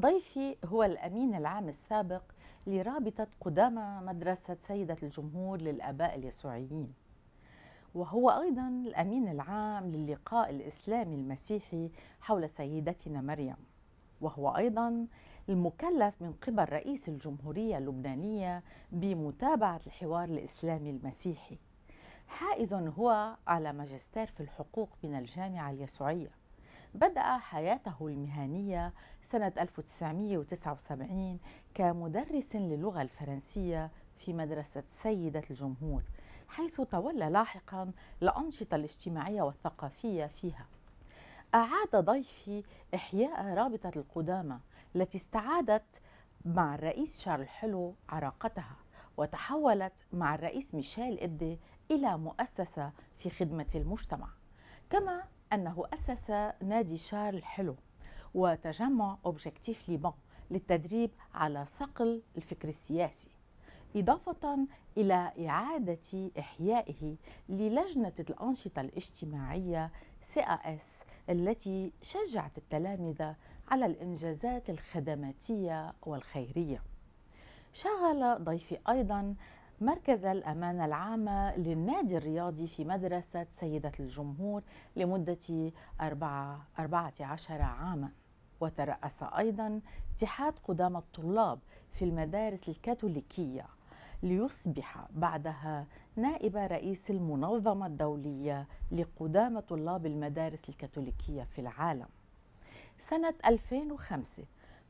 ضيفي هو الأمين العام السابق لرابطة قدامى مدرسة سيدة الجمهور للآباء اليسوعيين وهو أيضا الأمين العام للقاء الإسلامي المسيحي حول سيدتنا مريم وهو أيضا المكلف من قبل رئيس الجمهورية اللبنانية بمتابعة الحوار الإسلامي المسيحي حائز هو على ماجستير في الحقوق من الجامعة اليسوعية بدأ حياته المهنية سنة 1979 كمدرس للغة الفرنسية في مدرسة سيدة الجمهور حيث تولى لاحقا الأنشطة الاجتماعية والثقافية فيها أعاد ضيفي إحياء رابطة القدامى التي استعادت مع الرئيس شارل حلو عراقتها وتحولت مع الرئيس ميشيل إدي إلى مؤسسة في خدمة المجتمع كما أنه أسس نادي شارل حلو وتجمع أوبجكتيف ليبان للتدريب على صقل الفكر السياسي إضافة إلى إعادة إحيائه للجنة الأنشطة الاجتماعية CAS التي شجعت التلامذة على الإنجازات الخدماتية والخيرية شغل ضيفي أيضا مركز الأمانة العامة للنادي الرياضي في مدرسة سيدة الجمهور لمدة 14 عاما وترأس أيضا اتحاد قدام الطلاب في المدارس الكاثوليكية ليصبح بعدها نائب رئيس المنظمة الدولية لقدامى طلاب المدارس الكاثوليكية في العالم سنة 2005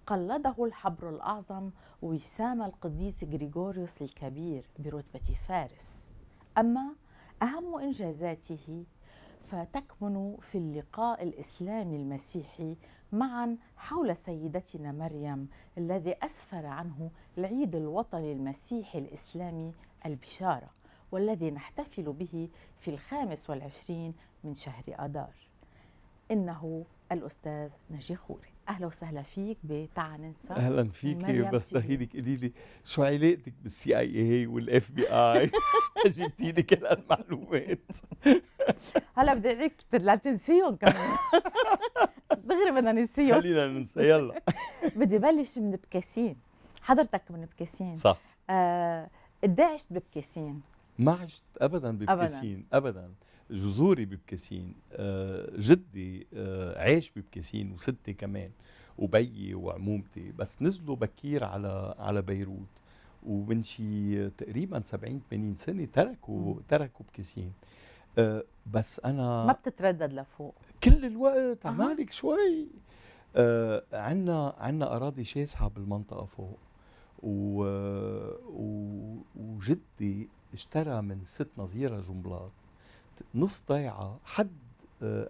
قلده الحبر الأعظم وسام القديس غريغوريوس الكبير برتبة فارس أما أهم إنجازاته فتكمن في اللقاء الإسلامي المسيحي معا حول سيدتنا مريم الذي أسفر عنه العيد الوطني المسيحي الإسلامي البشارة والذي نحتفل به في الخامس والعشرين من شهر أدار إنه الأستاذ نجي خوري اهلا وسهلا فيك بتاع ننسى اهلا فيكي بس دخيلك قولي لي شو علاقتك بالسي اي اي والاف بي اي جبتي لي كل هالمعلومات هلا بدي اقول لك لا تنسيهم كمان دغري بدنا ننسيهم خلينا ننسى يلا بدي بلش من بكاسين حضرتك من بكاسين صح قد آه عشت ببكاسين ما عشت ابدا ببكاسين ابدا, أبداً. جذوري ببكاسين آه، جدي آه، عاش ببكاسين وستي كمان وبيي وعمومتي بس نزلوا بكير على على بيروت ومن شي تقريبا 70 80 سنه تركوا تركوا بكاسين أه بس انا ما بتتردد لفوق كل الوقت عمالك شوي أه عنا عنا اراضي شاسعه بالمنطقه فوق و... و... وجدي اشترى من ست نظيره جنبلاط نص ضيعه حد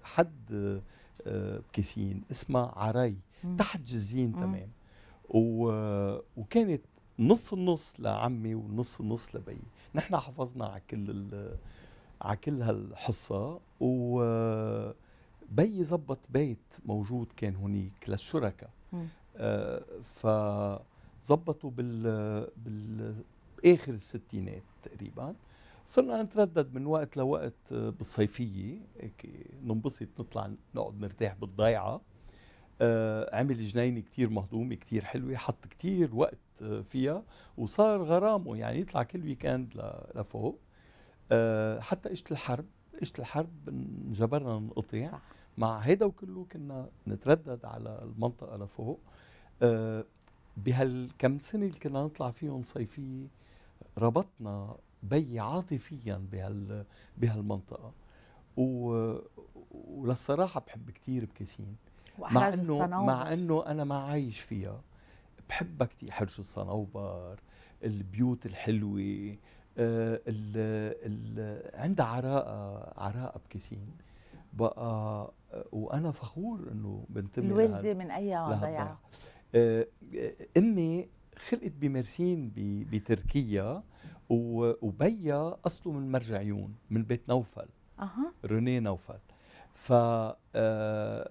حد بكيسين اسمها عري تحت جزين تمام وكانت نص النص لعمي ونص النص لبي نحن حافظنا على كل على كل هالحصه و بي زبط بيت موجود كان هنيك للشركاء آه فزبطوا بال بال اخر الستينات تقريبا صرنا نتردد من وقت لوقت آه، بالصيفية هيك ننبسط نطلع نقعد نرتاح بالضيعة آه عمل جنينة كتير مهضومة كتير حلوة حط كتير وقت آه، فيها وصار غرامه يعني يطلع كل ويكند لفوق آه حتى اجت الحرب اجت الحرب انجبرنا نقطع مع هيدا وكله كنا نتردد على المنطقة لفوق آه بهالكم سنة اللي كنا نطلع فيهم صيفية ربطنا بي عاطفيا بهال بهالمنطقه و... وللصراحه بحب كثير بكاسين مع انه مع انه انا ما عايش فيها بحبها كثير حرس الصنوبر البيوت الحلوه آه، ال ال عندها عراقه عراقه بكاسين بقى وانا فخور انه بنتمي الوالده من اي ضيعه آه، امي خلقت بمرسين بتركيا وبيا اصله من مرجعيون من بيت نوفل اها روني نوفل ف آه،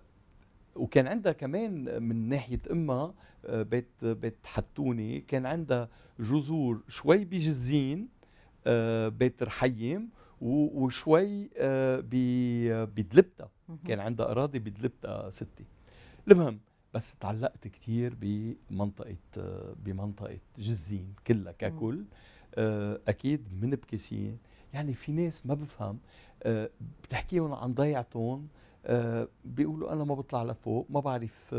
وكان عندها كمان من ناحيه امها آه، بيت بيت حتوني كان عندها جذور شوي بجزين آه، بيت رحيم وشوي بدلبتا كان عندها اراضي بدلبتا ستي المهم بس تعلقت كثير بمنطقه بمنطقه جزين كلها ككل آه، اكيد من بكيسين يعني في ناس ما بفهم آه، بتحكيهم عن ضيعتهم آه، بيقولوا انا ما بطلع لفوق ما بعرف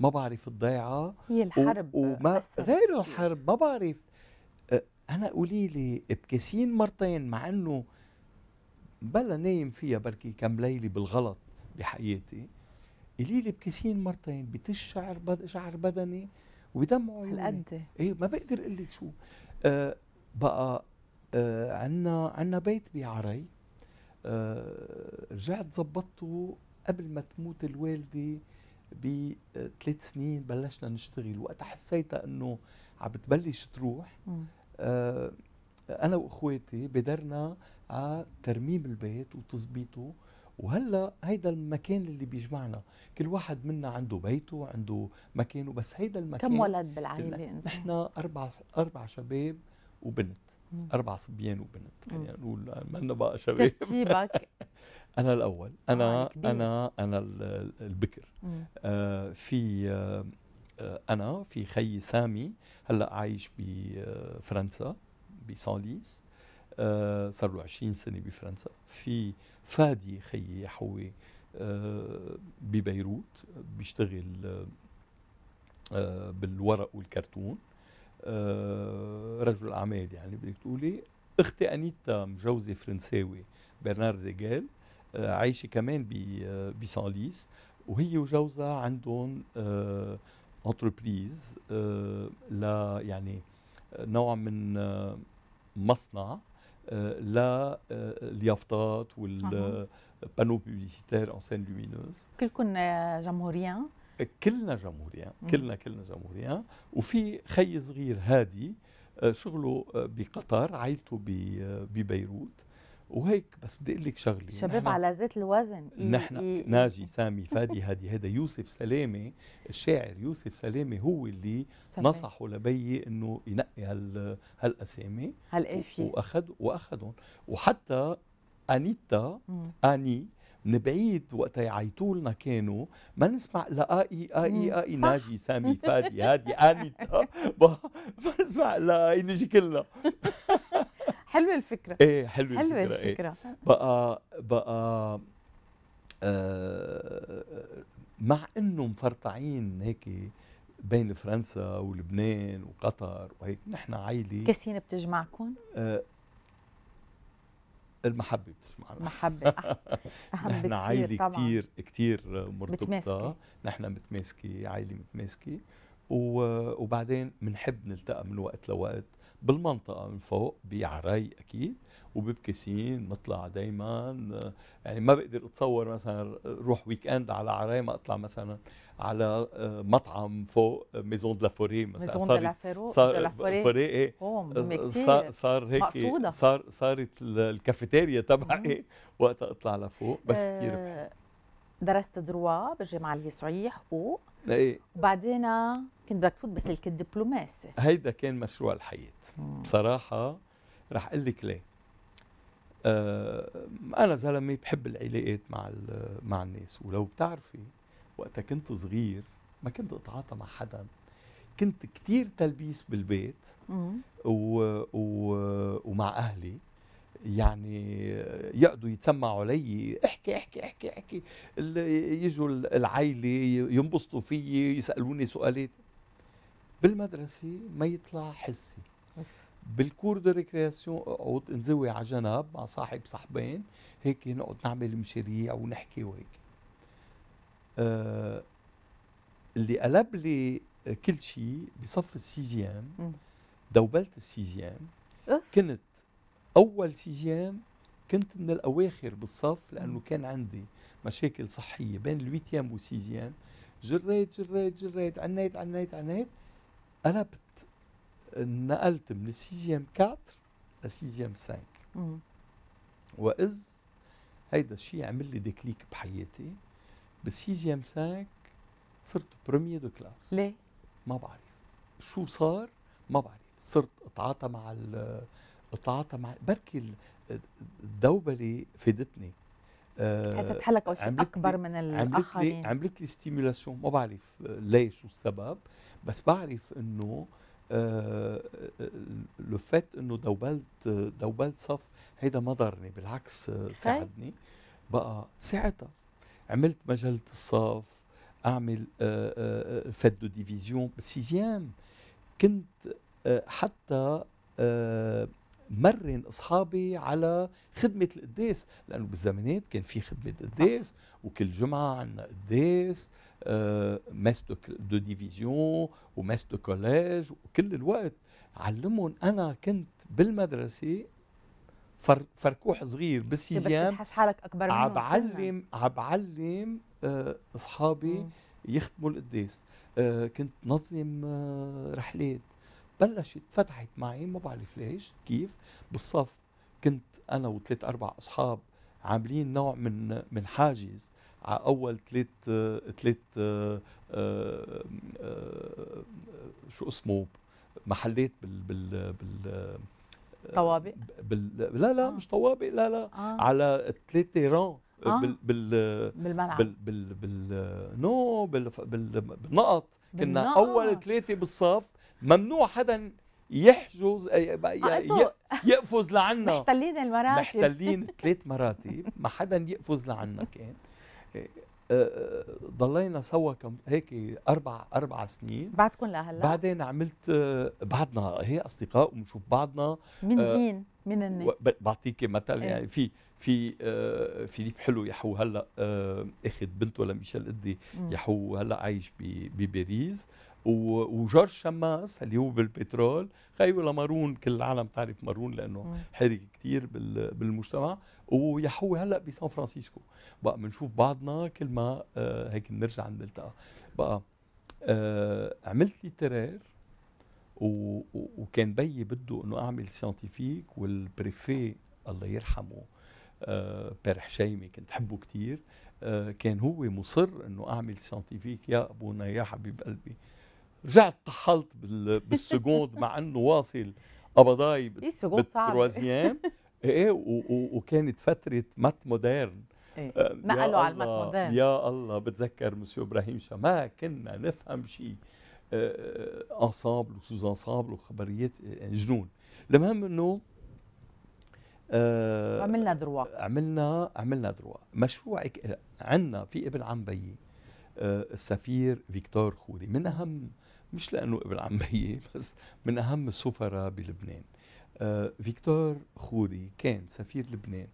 ما بعرف الضيعه هي الحرب وما غير الحرب ما بعرف انا قولي لي بكيسين مرتين مع انه بلا نايم فيها بركي كم ليله بالغلط بحياتي قليل بكيسين مرتين شعر بد... شعر بدني ودمعه هالقد ايه ما بقدر اقول لك شو آه بقى آه عنا عنا بيت بعري آه رجعت ظبطته قبل ما تموت الوالده بثلاث آه، سنين بلشنا نشتغل وقتها حسيتها انه عم بتبلش تروح آه انا واخواتي بدرنا على ترميم البيت وتظبيطه وهلا هيدا المكان اللي بيجمعنا كل واحد منا عنده بيته عنده مكانه بس هيدا المكان كم ولد بالعائله انت نحن اربع اربع شباب وبنت مم. اربع صبيان وبنت خلينا يعني نقول لنا بقى شباب ترتيبك انا الاول انا آه، انا انا البكر آه في آه انا في خي سامي هلا عايش بفرنسا آه، بساليس آه صار له 20 سنه بفرنسا في فادي خيي يحوي آه، ببيروت بيشتغل آه، آه، بالورق والكرتون رجل اعمال يعني بدك تقولي اختي انيتا مجوزه فرنساوي برنار زيغال عايشه كمان بساليس وهي وجوزها عندهم انتربريز لا يعني نوع من مصنع اليافطات والبانو بيبليسيتير ان سين لومينوز كلكم جمهوريان كلنا جمهوريان كلنا كلنا جمهوريان وفي خي صغير هادي شغله بقطر عائلته ببيروت وهيك بس بدي اقول لك شغله شباب على زيت الوزن نحن إيه ناجي سامي فادي هادي هذا يوسف سلامه الشاعر يوسف سلامه هو اللي نصحوا نصحه لبيي انه ينقي هال هالاسامي هالقافيه واخذ واخذهم وحتى انيتا اني من بعيد وقتها يعيطوا لنا كانوا ما نسمع لا اي اي اي ناجي سامي فادي هادي انيتا ما نسمع لا اي نجي كلنا حلوه الفكره ايه حلوه, حلوة الفكره, الفكرة. إيه. بقى بقى آه مع انه مفرطعين هيك بين فرنسا ولبنان وقطر وهيك نحن عائله كاسين بتجمعكم؟ آه المحبة بتجمعنا المحبة أهم نحن عائلة كثير كثير مرتبطة نحن متماسكة عائلة متماسكة وبعدين بنحب نلتقى من وقت لوقت بالمنطقه من فوق بعراي اكيد وببكسين بنطلع دايما يعني ما بقدر اتصور مثلا روح ويك اند على عراي ما اطلع مثلا على آه، مطعم فوق ميزون دو لافوري مثلا ميزون صار صار صار ايه آه، صار صار هيك إيه، مقصودة. صار صارت الكافيتيريا تبعي وقتها اطلع لفوق بس كثير آه، درست دروا بالجامعه اليسوعيه حقوق ايه وبعدين كنت بدك تفوت بسلك الدبلوماسي هيدا كان مشروع الحياه بصراحه رح اقول لك ليه آه انا زلمه بحب العلاقات مع مع الناس ولو بتعرفي وقتها كنت صغير ما كنت اتعاطى مع حدا كنت كتير تلبيس بالبيت و... و... ومع اهلي يعني يقدوا يتسمعوا علي احكي احكي احكي احكي يجوا العيلة ينبسطوا فيي يسألوني سؤالات بالمدرسة ما يطلع حسي بالكور دو ريكرياسيون اقعد انزوي على جنب مع صاحب صاحبين هيك نقعد نعمل مشاريع ونحكي وهيك أه اللي قلب لي كل شيء بصف السيزيام دوبلت السيزيام كنت اول سيزيام كنت من الاواخر بالصف لانه كان عندي مشاكل صحيه بين الويتيام والسيزيام جريت جريت جريت عنيت عنيت عنيت قلبت نقلت من السيزيام 4 للسيزيام 5 واذ هيدا الشيء عمل لي ديكليك بحياتي بالسيزيام 5 صرت بروميي دو كلاس ليه؟ ما بعرف شو صار ما بعرف صرت اتعاطى مع اتعاطى مع بركي الدوبله فادتني آه، حسيت حالك او شيء اكبر من الاخرين عملت لي ستيمولاسيون يعني؟ ما بعرف آه، ليش والسبب بس بعرف انه آه، لو فات انه دوبلت دوبلت صف هيدا ما ضرني بالعكس ساعدني بقى ساعتها عملت مجله الصف اعمل فات دو ديفيزيون بالسيزيام كنت حتى مرن اصحابي على خدمه القداس لانه بالزمانات كان في خدمه قداس وكل جمعه عندنا قداس آه، ماس دو ديفيزيون وماس دو كوليج وكل الوقت علمهم انا كنت بالمدرسه فر فركوح صغير بالسيزيام بس حالك اكبر منهم عبعلم عبعلم آه، اصحابي يخدموا القداس آه، كنت نظم رحلات بلشت فتحت معي ما بعرف ليش كيف بالصف كنت انا وثلاث اربع اصحاب عاملين نوع من من حاجز على اول ثلاث ثلاث آه، آه، شو اسمه محلات بال بال بال طوابق بال لا لا آه. مش طوابق لا لا آه. على ثلاث تيران آه. بال بال بالملعب بال بال بال نو بال بال بالنقط كنا اول ثلاثه بالصف ممنوع حدا يحجز آه، يقفز لعنا محتلين المراتب محتلين ثلاث مراتب ما حدا يقفز لعنا كان آه، آه، ضلينا سوا كم هيك اربع اربع سنين بعدكم لهلا بعدين عملت بعدنا هي اصدقاء وبنشوف بعضنا من مين من الناس بعطيكي مثل يعني إيه. في في فيليب حلو يحو هلا اخذ بنته لميشيل قدي يحو هلا عايش بباريس بي وجورج شماس اللي هو بالبترول خيو لمارون كل العالم تعرف مارون لانه حرق كثير بالمجتمع ويحوي هلا بسان فرانسيسكو بقى بنشوف بعضنا كل ما آه، هيك بنرجع نلتقى بقى آه، عملت ليترير وكان بيي بده انه اعمل ساينتيفيك والبريفي الله يرحمه آه، بير حشيمي كنت حبه كثير كان هو مصر انه اعمل ساينتيفيك يا ابونا يا حبيب قلبي رجعت طحلت بالسكوند مع انه واصل قبضاي بالتروازيام ايه, إيه، وكانت فتره مات موديرن إيه؟ نقلوا آه، على المات موديرن يا الله بتذكر مسيو ابراهيم ما كنا نفهم شيء انصابل آه، آه، وسوز انصابل وخبريات يعني جنون المهم انه عملنا دروا عملنا عملنا دروا مشروع عندنا في ابن عم بيي السفير فيكتور خوري من اهم مش لأنه ابن عمي بس من أهم السفراء بلبنان آه فيكتور خوري كان سفير لبنان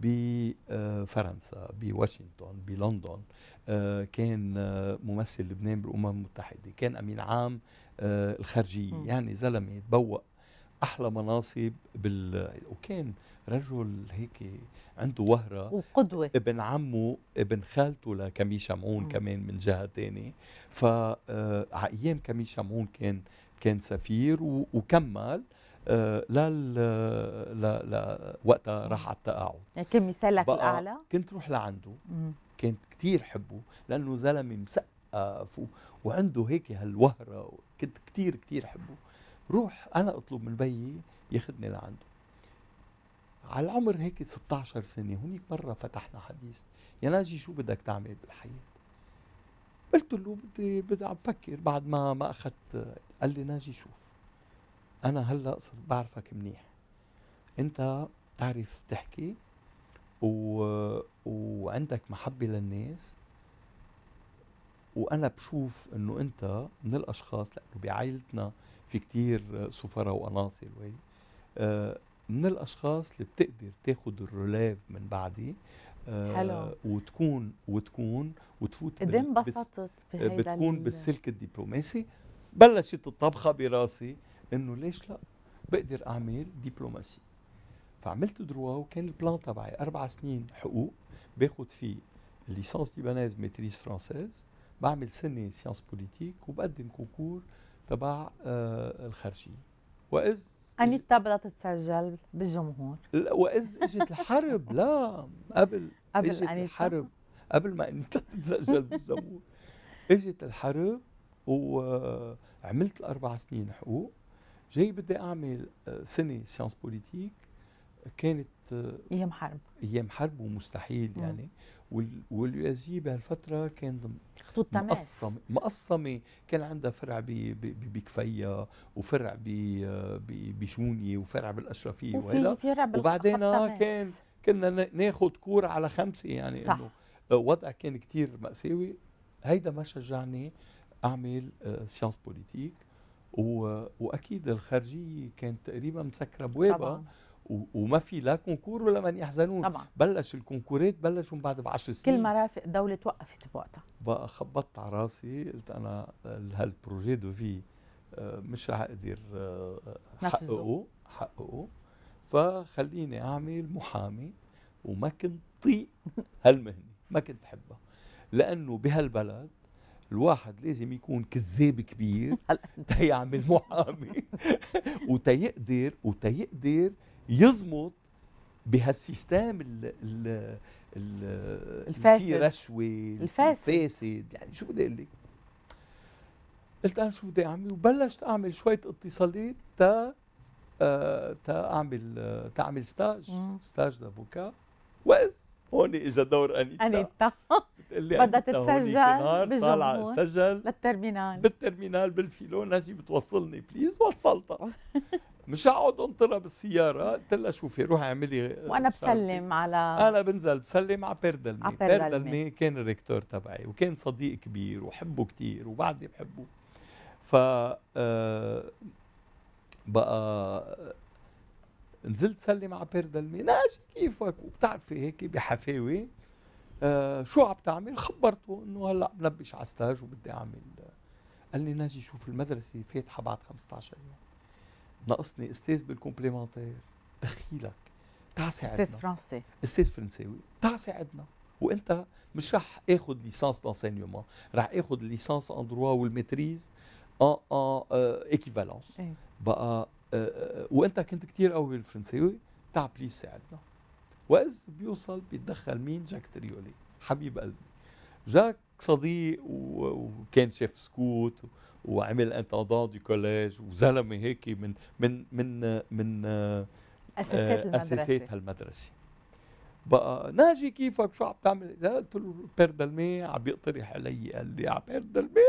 بفرنسا بواشنطن بلندن آه كان آه، ممثل لبنان بالأمم المتحدة كان أمين عام آه، الخارجية يعني زلمة تبوق احلى مناصب بال وكان رجل هيك عنده وهره وقدوه ابن عمه ابن خالته لكمي شمعون مم. كمان من جهه ثانيه ف آه، ايام كمي شمعون كان كان سفير وكمل آه، لا لل لا لا وقتها راح على التقاعد يعني كان مثالك الاعلى كنت روح لعنده مم. كنت كثير حبه لانه زلمه مثقف وعنده هيك هالوهره كنت كثير كثير حبه روح انا اطلب من بيي ياخذني لعنده على العمر هيك 16 سنه هونيك مره فتحنا حديث يا ناجي شو بدك تعمل بالحياه قلت له بدي بدي عم فكر بعد ما ما اخذت قال لي ناجي شوف انا هلا صرت بعرفك منيح انت بتعرف تحكي و... وعندك محبه للناس وانا بشوف انه انت من الاشخاص لانه بعائلتنا في كتير آه، سفراء وأناصل وهي آه، من الأشخاص اللي بتقدر تاخد الرولاف من بعدي آه، حلو. وتكون وتكون وتفوت قد انبسطت بهيدا بتكون بالسلك الدبلوماسي بلشت الطبخه براسي انه ليش لا بقدر اعمل دبلوماسي فعملت دروا وكان البلان تبعي اربع سنين حقوق باخذ فيه ليسانس ليبانيز ماتريس فرانسيز بعمل سنه سيانس بوليتيك وبقدم كونكور تبع آه، الخارجيه واذ أني اضطرت تسجل بالجمهور واذ اجت الحرب لا قبل قبل اجت الحرب قبل ما انت تسجل بالجمهور اجت الحرب وعملت الاربع سنين حقوق جاي بدي اعمل آه، سنه سيانس بوليتيك كانت آه، ايام حرب ايام حرب ومستحيل يعني واليو اس جي بهالفتره كان تماس مقصمة مقصمة كان عندها فرع بكفية وفرع بشونية وفرع بالأشرفية وفي وهلا وبعدين آه، كان كنا ناخذ كور على خمسة يعني صح. إنه آه، وضع كان كتير مأساوي هيدا ما شجعني أعمل سيانس آه، بوليتيك واكيد الخارجيه كانت تقريبا مسكره طبعا. وما في لا كونكور ولا من يحزنون طبعا بلش الكونكورات بلشوا من بعد بعشر 10 سنين كل مرافق الدوله توقفت بوقتها بقى خبطت على راسي قلت انا هالبروجي دو في آه، مش رح اقدر آه، آه، حققه حققه فخليني اعمل محامي وما كنت طيق هالمهنه ما كنت حبها لانه بهالبلد الواحد لازم يكون كذاب كبير تيعمل محامي وتيقدر وتيقدر يزمط بهالسيستم ال ال الفاسد في رشوه الفاسد فاسد يعني شو بدي اقول لك؟ قلت انا شو بدي اعمل وبلشت اعمل شويه اتصالات تا آه، تا اعمل آه، تا اعمل ستاج ستاج دافوكا واز هون اجى دور انيتا انيتا بتقول بدها تتسجل بالجمهور تسجل للترمينال بالترمينال بالفيلون اجي بتوصلني بليز وصلتها مش اقعد انطرها بالسياره قلت لها شوفي روحي اعملي وانا بسلم على انا بنزل بسلم على بيردلمي بيردلمي كان الريكتور تبعي وكان صديق كبير وحبه كثير وبعدي بحبه ف آه، بقى نزلت سلم على بيردا المي ماشي كيفك وبتعرفي هيك بحفاوي آه شو عم تعمل خبرته انه هلا بنبش على ستاج وبدي اعمل قال لي ناجي شوف المدرسه فاتحه بعد 15 يوم ناقصني استاذ بالكومبليمونتير دخيلك تعا ساعدنا استاذ فرنسي استاذ فرنساوي تعا ساعدنا وانت مش رح اخذ ليسانس دانسينيومون رح اخذ ليسانس اندروا والماتريز ان ان ايكيفالونس بقى وانت كنت كتير قوي بالفرنساوي تعال بليز ساعدنا واذ بيوصل بيتدخل مين جاك تريولي حبيب قلبي جاك صديق وكان شيف سكوت وعمل انتندون دو كوليج وزلمه هيك من من من من آه، اساسات المدرسه اساسات هالمدرسه بقى ناجي كيفك شو عم تعمل قلت له بير دلمي عم بيقترح علي قال لي عم بير دلمي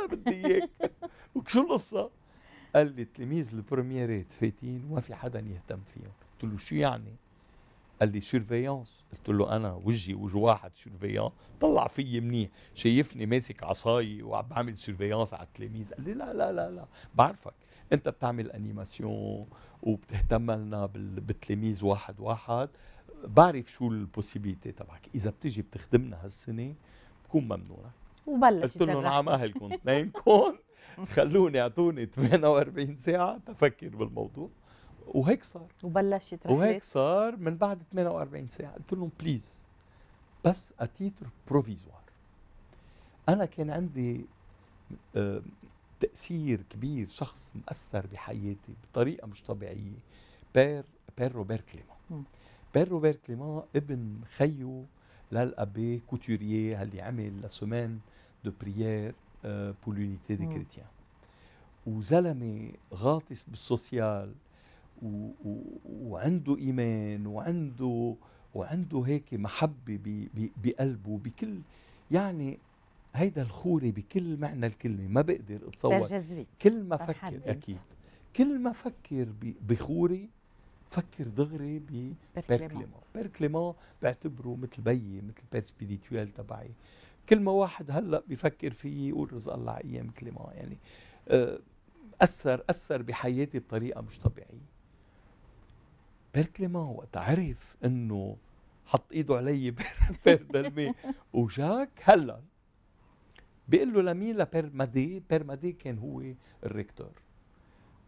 انا بدي اياك وشو القصه قال لي تلاميذ البرومييرات فاتين وما في حدا يهتم فيهم قلت له شو يعني قال لي سيرفيونس قلت له انا وجهي وجه واحد سيرفيلان طلع فيي منيح شايفني ماسك عصاي وعم بعمل سيرفيونس على التلاميذ قال لي لا لا لا لا بعرفك انت بتعمل انيماسيون وبتهتم لنا بالتلاميذ واحد واحد بعرف شو البوسيبيتي تبعك اذا بتجي بتخدمنا هالسنه بكون ممنونك وبلش قلت لهم عم اهلكم اثنينكم خلوني اعطوني 48 ساعه تفكر بالموضوع وهيك صار وبلشت رحلة وهيك صار من بعد 48 ساعه قلت لهم بليز بس اتيتر بروفيزوار انا كان عندي آه، تاثير كبير شخص مأثر بحياتي بطريقه مش طبيعيه بير بير روبير كليمان بير روبير كليمان ابن خيو للابي كوتورييه اللي عمل لسومان دو بريير Euh, pour l'unité des mmh. chrétiens. وزلمه غاطس بالسوسيال و... و... وعنده ايمان وعنده وعنده هيك محبه ب... ب... بقلبه بكل يعني هيدا الخوري بكل معنى الكلمه ما بقدر اتصور كل ما فكر اكيد كل ما فكر ب... بخوري فكر دغري ببيركليمون بيركليمون بعتبره مثل بيي مثل بيت سبيريتوال تبعي كل ما واحد هلا بيفكر فيه يقول رزق الله ايام كلمه يعني آه، اثر اثر بحياتي بطريقه مش طبيعيه ما وقت عرف انه حط ايده علي بير دلمي وجاك هلا بيقول له لمين لبيرمادي بيرمادي كان هو الريكتور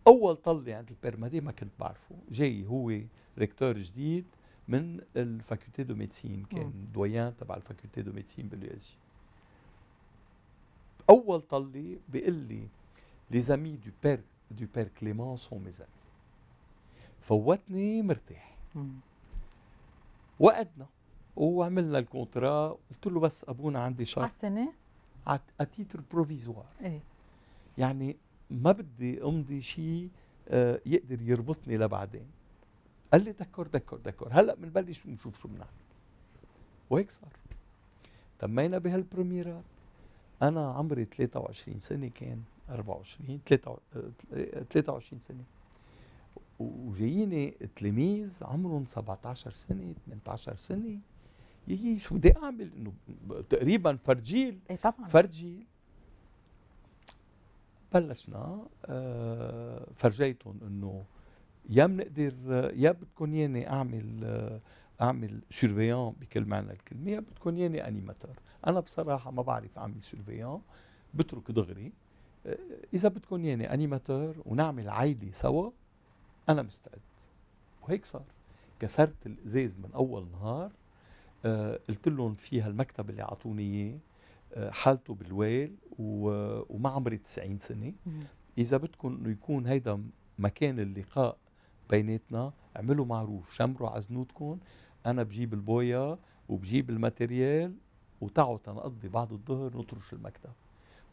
اول طلي عند البيرمادي ما كنت بعرفه جاي هو ريكتور جديد من الفاكولتي دو ميديسين كان دويان تبع الفاكولتي دو ميديسين باليو اس جي اول طلي بيقول لي لي زامي دو بير دو بير كليمون سون مي زامي فوتني مرتاح وقعدنا وعملنا الكونترا قلت له بس ابونا عندي شرط على السنه؟ اتيتر بروفيزوار ايه يعني ما بدي امضي شيء آه، يقدر يربطني لبعدين قال لي دكور دكور دكور هلا بنبلش ونشوف شو بنعمل وهيك صار تمينا بهالبريميرات انا عمري 23 سنه كان 24 23 آه، سنه وجاييني تلاميذ عمرهم 17 سنه 18 سنه يجي شو بدي اعمل انه تقريبا فرجيل اي طبعا فرجيل بلشنا آه، فرجيتهم انه يا بنقدر يا بدكم ياني اعمل آه، اعمل سيرفيان بكل معنى الكلمه يا بدكم ياني انيماتور انا بصراحه ما بعرف اعمل سيرفيان بترك دغري آه، اذا بدكم ياني انيماتور ونعمل عيلة سوا انا مستعد وهيك صار كسرت الازاز من اول نهار آه، قلت لهم في هالمكتب اللي اعطوني اياه آه، حالته بالويل وما عمري 90 سنه اذا بدكم انه يكون هيدا مكان اللقاء بيناتنا اعملوا معروف شمروا عزنوتكم انا بجيب البويا وبجيب الماتيريال وتعوا تنقضي بعد الظهر نطرش المكتب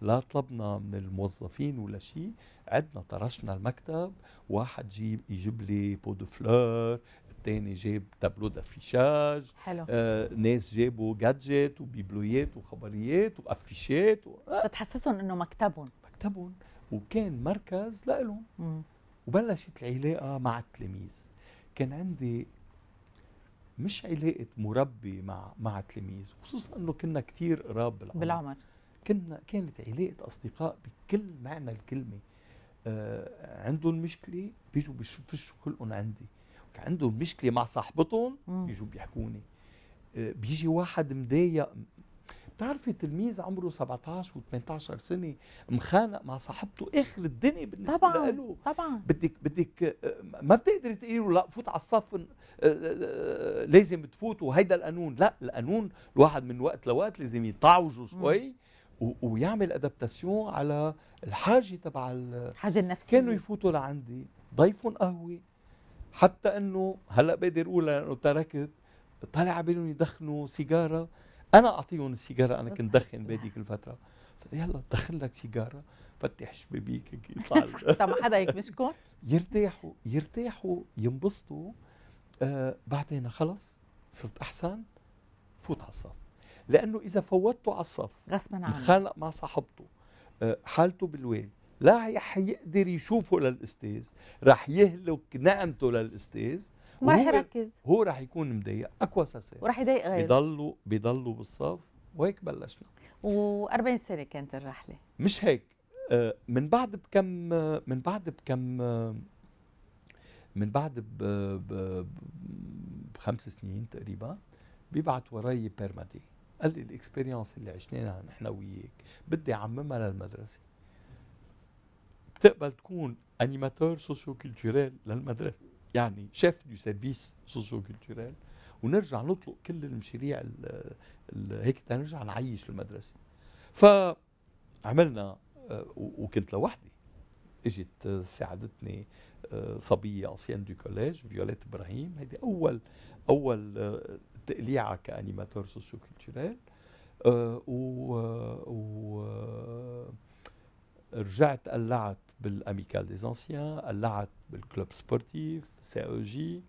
لا طلبنا من الموظفين ولا شيء عدنا طرشنا المكتب واحد جيب يجيب لي بو فلور الثاني جاب تابلو دافيشاج حلو آه ناس جابوا جادجت وبيبلويات وخبريات وافيشات و... بتحسسهم آه. انه مكتبهم مكتبهم وكان مركز لهم وبلشت العلاقه مع التلاميذ كان عندي مش علاقه مربي مع مع تلميذ خصوصا انه كنا كتير قراب بالعمر, بالعمر. كنا كانت علاقه اصدقاء بكل معنى الكلمه آه عندهم مشكله بيجوا بيشوفوا كلهم عندي عندهم مشكله مع صاحبتهم بيجوا بيحكوني آه بيجي واحد مضايق تعرفي تلميذ عمره 17 و18 سنه مخانق مع صاحبته اخر الدنيا بالنسبه طبعا له طبعا بدك بدك آه، ما بتقدري تقولي له لا فوت على الصف آه، آه، لازم تفوت وهيدا القانون لا القانون الواحد من وقت لوقت لازم يتعوجه شوي ويعمل ادابتاسيون على الحاجه تبع الحاجه النفسيه كانوا يفوتوا لعندي ضيفهم قهوه حتى انه هلا بقدر اقول لانه تركت طلع على بالهم يدخنوا سيجاره انا اعطيهم السيجاره انا كنت دخن بهذيك الفتره يلا دخل لك سيجاره فتح شبابيكك يطلع حتى ما حدا يكبسكم يرتاحوا يرتاحوا ينبسطوا آه بعدين خلص صرت احسن فوت على الصف لانه اذا فوتته على الصف غصبا عنه خانق مع صاحبته آه حالته بالويل لا حيقدر يشوفه للاستاذ رح يهلك نعمته للاستاذ وما راح يركز هو راح يكون مضايق اقوى سلسله وراح يضايق غيره بضلوا بضلوا بالصف وهيك بلشنا و40 سنه كانت الرحله مش هيك آه، من بعد بكم من بعد بكم من بعد بخمس سنين تقريبا بيبعت وراي بيرماتي قال لي الاكسبيرينس اللي عشناها نحن وياك بدي اعممها للمدرسه بتقبل تكون انيماتور سوسيو كولتوريل للمدرسه يعني شاف دو سيرفيس سوسيو كولتوريل ونرجع نطلق كل المشاريع هيك نرجع نعيش المدرسه فعملنا آه، وكنت لوحدي اجت آه، ساعدتني آه، صبيه انسيان دو كوليج فيوليت ابراهيم هيدي اول اول تقليعه كانيماتور سوسيو كولتوريل و, و رجعت قلعت بالاميكال دي زانسيان قلعت بالكلوب سبورتيف سي او جي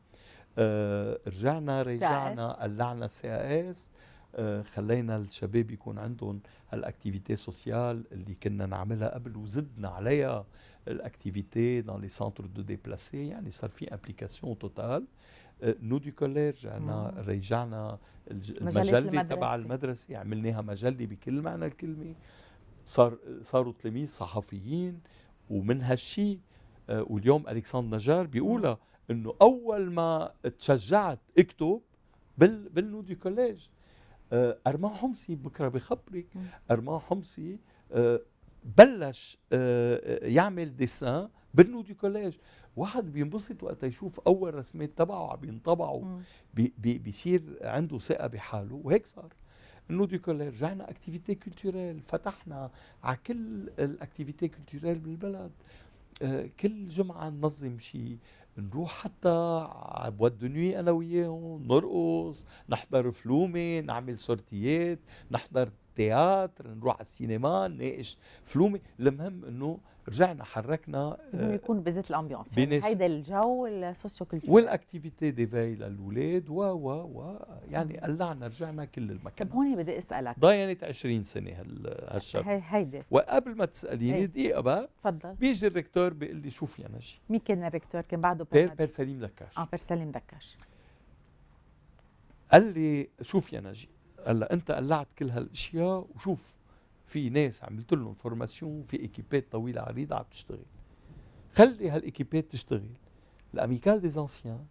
آه، رجعنا رجعنا قلعنا سي اس آه، خلينا الشباب يكون عندهم هالاكتيفيتي سوسيال اللي كنا نعملها قبل وزدنا عليها الاكتيفيتي دون لي سنتر دو ديبلاسي يعني صار في امبليكاسيون توتال نو دي كوليج رجعنا رجعنا المجله تبع المدرسه يعني عملناها مجله بكل معنى الكلمه صار صاروا تلاميذ صحفيين ومن هالشيء آه، واليوم الكسندر نجار بيقولها انه اول ما تشجعت اكتب بال بالنو دي كوليج آه، ارمان حمصي بكره بخبرك ارمان حمصي آه، بلش يعمل ديسان بالنو دي كوليج واحد بينبسط وقت يشوف اول رسمات تبعه عم ينطبعوا بيصير عنده ثقه بحاله وهيك صار نو دي كولير رجعنا اكتيفيتي كولتوريل فتحنا على كل الاكتيفيتي كولتوريل بالبلد آه، كل جمعة ننظم شيء نروح حتى على بواد نوي انا وياهم نرقص نحضر فلومه نعمل سورتيات نحضر تياتر نروح على السينما نناقش فلومه المهم انه رجعنا حركنا انه آه، يكون بذات الامبيونس يعني هيدا الجو السوسيو كلتشر والاكتيفيتي ديفاي للاولاد و و و يعني قلعنا رجعنا كل المكان هون بدي اسالك ضاينت 20 سنه هالشهر هيدي وقبل ما تساليني إيه. دقيقه بقى تفضل بيجي الريكتور بيقول لي شوف يا نجي مين كان الريكتور كان بعده بير بير سليم دكاش اه بير سليم دكاش قال لي شوف يا نجي هلا انت قلعت كل هالاشياء وشوف في ناس عملت لهم فورماسيون في ايكيبات طويله عريضه عم تشتغل خلي هالايكيبات تشتغل الاميكال دي زانسيان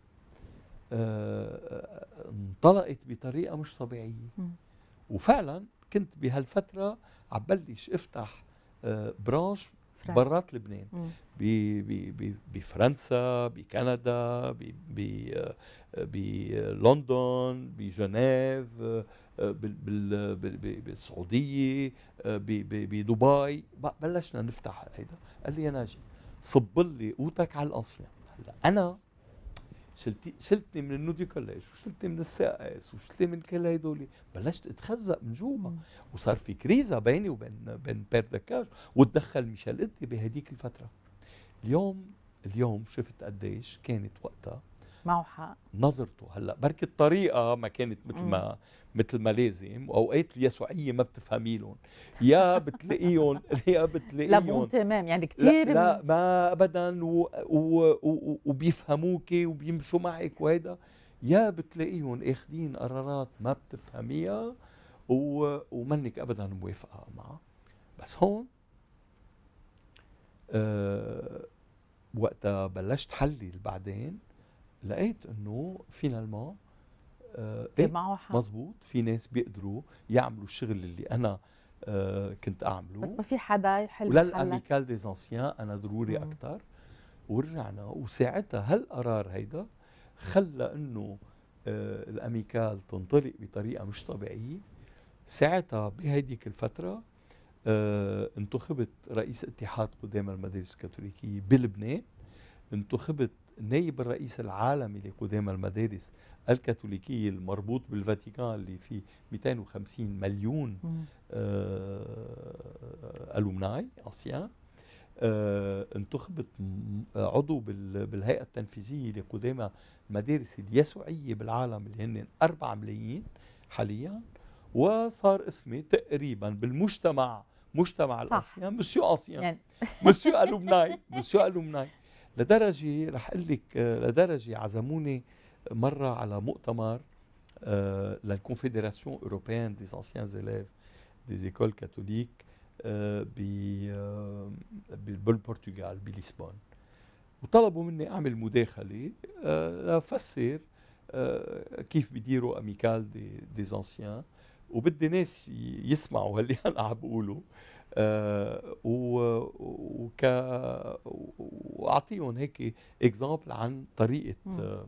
آه، آه، انطلقت بطريقه مش طبيعيه وفعلا كنت بهالفتره عم بلش افتح آه، برانش برات لبنان بفرنسا بكندا بلندن بجنيف بالسعوديه بدبي بلشنا نفتح هيدا قال لي يا ناجي صب لي قوتك على الاصيان هلا انا شلتي شلتني من النوديكولاج وشلتني من الساقس وشلتني من كل هدول بلشت اتخزق من جوا وصار في كريزه بيني وبين بين بيردكاج وتدخل ميشيل قدي بهديك الفتره اليوم اليوم شفت قديش كانت وقتها معه حق نظرته هلا بركي الطريقه ما كانت مثل ما مثل ما لازم واوقات اليسوعيه ما بتفهمي لهم يا بتلاقيهم يا بتلاقيهم لا مو تمام يعني كثير لا, لا ما ابدا و... و... و... وبيفهموك وبيمشوا معك وهيدا يا بتلاقيهم اخذين قرارات ما بتفهميها و... ومنك ابدا موافقه معها بس هون أه وقتها بلشت حلل بعدين لقيت انه فينالمون آه إيه معه حق مزبوط في ناس بيقدروا يعملوا الشغل اللي انا آه كنت اعمله بس ما في حدا يحل وللاميكال دي زانسيان انا ضروري اكثر ورجعنا وساعتها هالقرار هيدا خلى انه آه الاميكال تنطلق بطريقه مش طبيعيه ساعتها بهيديك الفتره آه انتخبت رئيس اتحاد قدام المدارس الكاثوليكيه بلبنان انتخبت نائب الرئيس العالمي لقدام المدارس الكاثوليكية المربوط بالفاتيكان اللي فيه 250 مليون آه ألومناي أنسيان آه انتخبت عضو بالهيئة التنفيذية لقدام المدارس اليسوعية بالعالم اللي هن 4 ملايين حاليا وصار اسمي تقريبا بالمجتمع مجتمع الاسيان مسيو أنسيان يعني. مسيو الومناي مسيو الومناي لدرجه رح اقول لك آه، لدرجه عزموني مره على مؤتمر آه، للكونفدراسيون اوروبيان دي انسيان زيليف دي زيكول كاثوليك بالبرتغال بليسبون وطلبوا مني اعمل مداخله آه، لافسر كيف بيديروا اميكال دي دي انسيان وبدي ناس يسمعوا اللي انا عم بقوله آه، وك واعطيهم هيك اكزامبل عن طريقه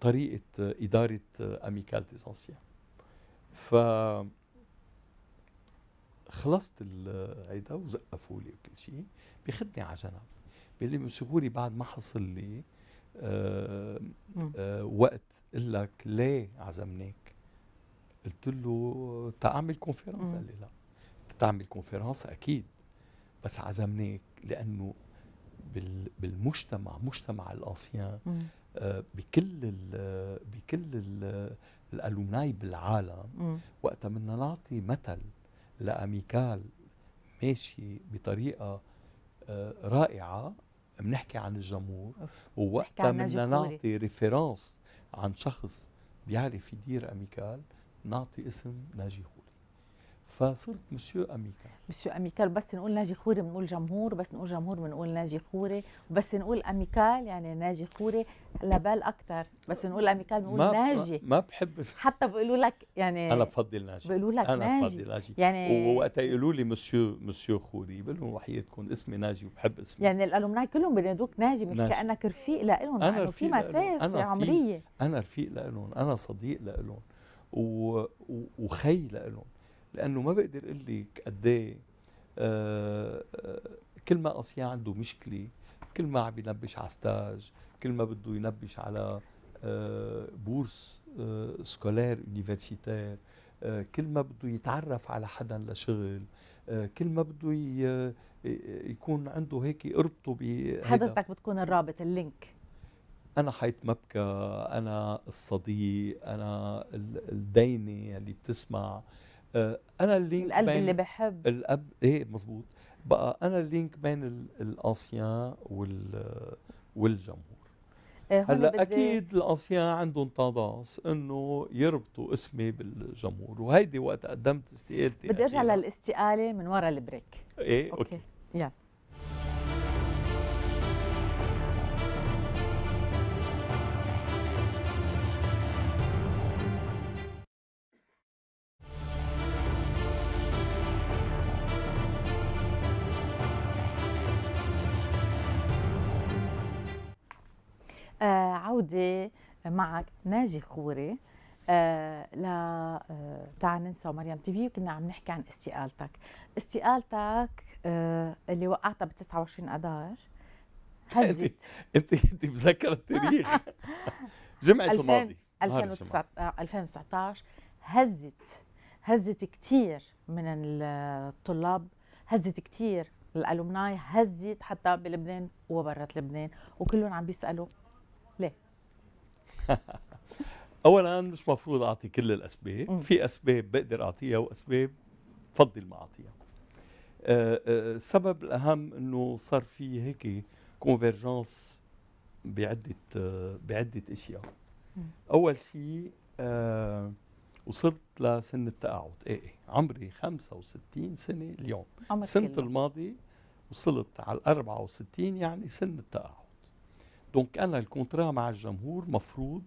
طريقه اداره اميكال ديزانسيان ف خلصت هيدا وزقفوا لي وكل شيء بياخذني على جنب بيقول لي مشغولي بعد ما حصل لي آه آه وقت قلك لك ليه عزمناك؟ قلت له تعمل كونفرنس قال لي لا تعمل كونفرنس اكيد بس عزمناك لانه بالمجتمع مجتمع الانسيان آه، بكل الـ بكل ال الالومناي بالعالم وقتها بدنا نعطي مثل لاميكال ماشي بطريقه آه، رائعه بنحكي عن الجمهور ووقتها بدنا نعطي ريفيرنس عن شخص بيعرف يدير اميكال نعطي اسم ناجي خوري فصرت مسيو اميكال مسيو اميكال بس نقول ناجي خوري بنقول جمهور بس نقول جمهور بنقول ناجي خوري بس نقول اميكال يعني ناجي خوري لبال بال اكثر بس نقول اميكال بنقول ما ناجي ما بحب حتى بيقولوا لك يعني انا بفضل ناجي بيقولوا لك انا ناجي. بفضل ناجي يعني ووقتها يقولوا لي مسيو مسيو خوري بقول لهم وحياتكم اسمي ناجي وبحب اسمي يعني الالومناي كلهم بينادوك ناجي مش ناجي. كانك رفيق لهم انا في مسافه عمريه انا رفيق لهم انا صديق لهم وخي لهم لانه ما بقدر اقول لك قد ايه آه، آه، كل ما قصيان عنده مشكله كل ما عم ينبش على ستاج كل ما بده ينبش على آه، بورس سكولير يونيفرسيتير كل ما بده يتعرف على حدا لشغل كل ما بده يكون عنده هيك اربطه ب حضرتك بتكون الرابط اللينك انا حيط مبكى انا الصديق انا الدينه اللي بتسمع آه، انا اللينك القلب اللي بحب الاب ايه مزبوط بقى انا اللينك بين الانسيان وال والجمهور آه، هلا اكيد الانسيان عندهم تندانس انه يربطوا اسمي بالجمهور وهيدي وقت قدمت استقالتي بدي ارجع للاستقاله من ورا البريك ايه اوكي, أوكي. يلا معك ناجي خوري آه لا آه تعال ننسى مريم تي في وكنا عم نحكي عن استقالتك استقالتك آه اللي وقعتها ب 29 اذار هزت انت انت مذكره التاريخ جمعه الماضي 2019 آه، هزت هزت كثير من الطلاب هزت كثير الالومناي هزت حتى بلبنان وبرات لبنان وكلهم عم بيسالوا اولا مش مفروض اعطي كل الاسباب في اسباب بقدر اعطيها واسباب بفضل ما اعطيها السبب آه، آه، الاهم انه صار في هيك كونفرجنس بعده آه، بعده اشياء اول شيء أه وصلت لسن التقاعد ايه ايه عمري 65 سنه اليوم السنه الماضيه وصلت على 64 يعني سن التقاعد دونك انا الكونترا مع الجمهور مفروض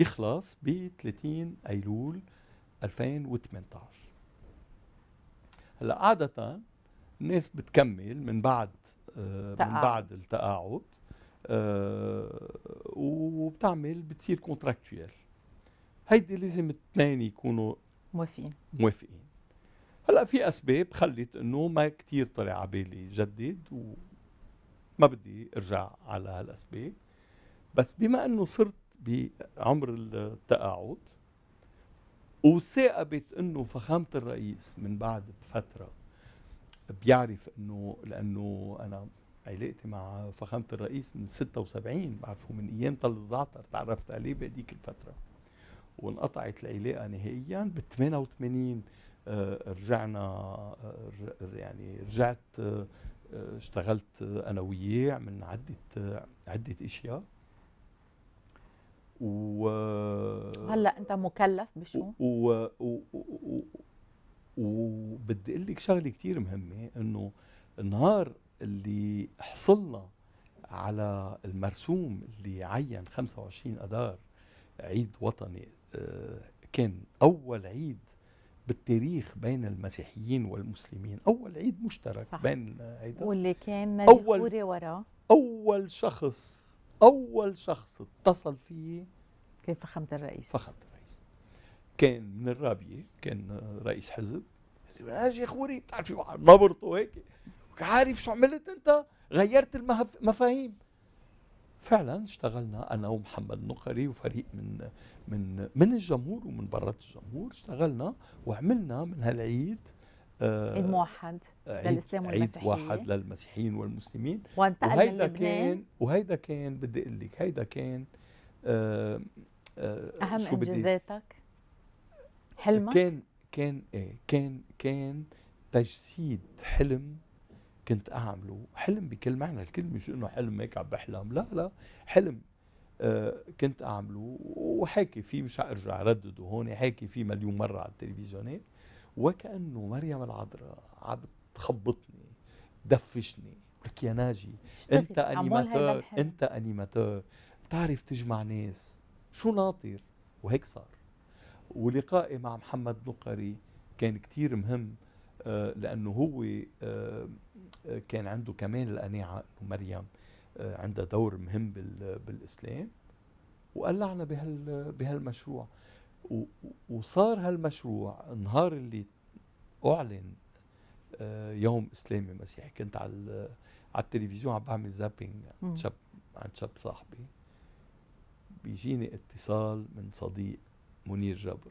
يخلص ب 30 ايلول 2018 هلا عاده الناس بتكمل من بعد آه، من بعد التقاعد آه، وبتعمل بتصير كونتراكتويل هيدي لازم الاثنين يكونوا موافقين موافقين هلا في اسباب خلت انه ما كثير طلع على بالي جدد و ما بدي ارجع على هالاسباب بس بما انه صرت بعمر التقاعد وثاقبت انه فخامه الرئيس من بعد فتره بيعرف انه لانه انا علاقتي مع فخامه الرئيس من 76 بعرفه من ايام طل الزعتر تعرفت عليه بهديك الفتره وانقطعت العلاقه نهائيا بال 88 آه، رجعنا آه، يعني رجعت آه، آه، اشتغلت انا وياه من عده عده اشياء و هلا انت مكلف بشو؟ وبدي اقول لك شغله كثير مهمه انه النهار اللي حصلنا على المرسوم اللي عين 25 اذار عيد وطني آه، كان اول عيد بالتاريخ بين المسيحيين والمسلمين أول عيد مشترك صح. بين هيدا واللي كان مجهوري وراه أول شخص أول شخص اتصل فيه كان فخامة الرئيس فخامة الرئيس كان من الرابية كان رئيس حزب قال لي يا خوري بتعرفي نبرته هيك عارف شو عملت أنت غيرت المفاهيم فعلا اشتغلنا انا ومحمد نقري وفريق من من من الجمهور ومن برة الجمهور اشتغلنا وعملنا من هالعيد آه الموحد عيد للاسلام والمسيحيين عيد واحد للمسيحيين والمسلمين وانتقل وهيدا كان وهيدا كان بدي اقول لك هيدا كان آه آه اهم انجازاتك حلمك كان كان ايه كان كان تجسيد حلم كنت اعمله حلم بكل معنى الكلمه مش انه حلم هيك عم بحلم لا لا حلم آه كنت اعمله وحاكي فيه مش ارجع اردده هون حاكي فيه مليون مره على التلفزيونات وكانه مريم العذراء عم تخبطني دفشني لك يا ناجي انت انيماتور انت انيماتور بتعرف تجمع ناس شو ناطر وهيك صار ولقائي مع محمد نقري كان كتير مهم آه، لانه هو آه، آه، كان عنده كمان القناعه انه مريم عندها دور مهم بالاسلام وقلعنا بهال بهالمشروع وصار هالمشروع النهار اللي اعلن يوم اسلامي مسيحي كنت على على التلفزيون عم بعمل زابينج عن شاب عن شاب صاحبي بيجيني اتصال من صديق منير جبر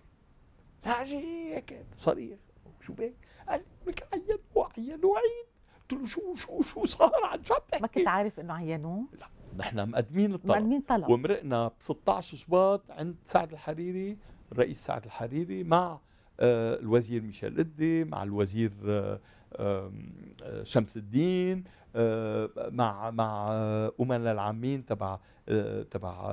تعجيك صريخ شو بك؟ قال لك عين وعين وعيد قلت له شو شو شو صار عن شو عم تحكي؟ ما كنت عارف انه عينوه؟ لا نحن مقدمين الطلب مقدمين طلب ومرقنا ب 16 شباط عند سعد الحريري الرئيس سعد الحريري مع آه، الوزير ميشيل قدي مع الوزير آه، آه، شمس الدين مع مع امنا العامين تبع تبع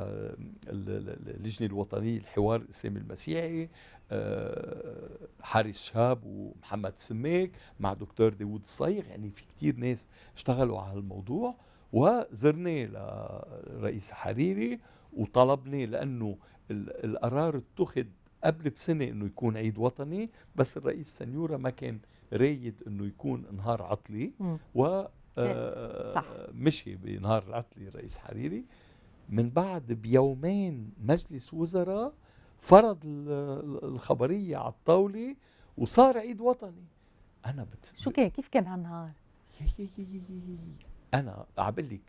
اللجنه الوطنيه الحوار الاسلامي المسيحي آه، حارس شاب ومحمد سماك مع دكتور داوود الصيغ يعني في كتير ناس اشتغلوا على الموضوع وزرناه لرئيس الحريري وطلبناه لانه القرار اتخذ قبل بسنه انه يكون عيد وطني بس الرئيس سنيورا ما كان رايد انه يكون نهار عطلي و آه، إيه، صح. مشي بنهار العطلي الرئيس حريري من بعد بيومين مجلس وزراء فرض الخبريه على الطاوله وصار عيد وطني انا بت... شو كان كيف كان هالنهار؟ انا عبلك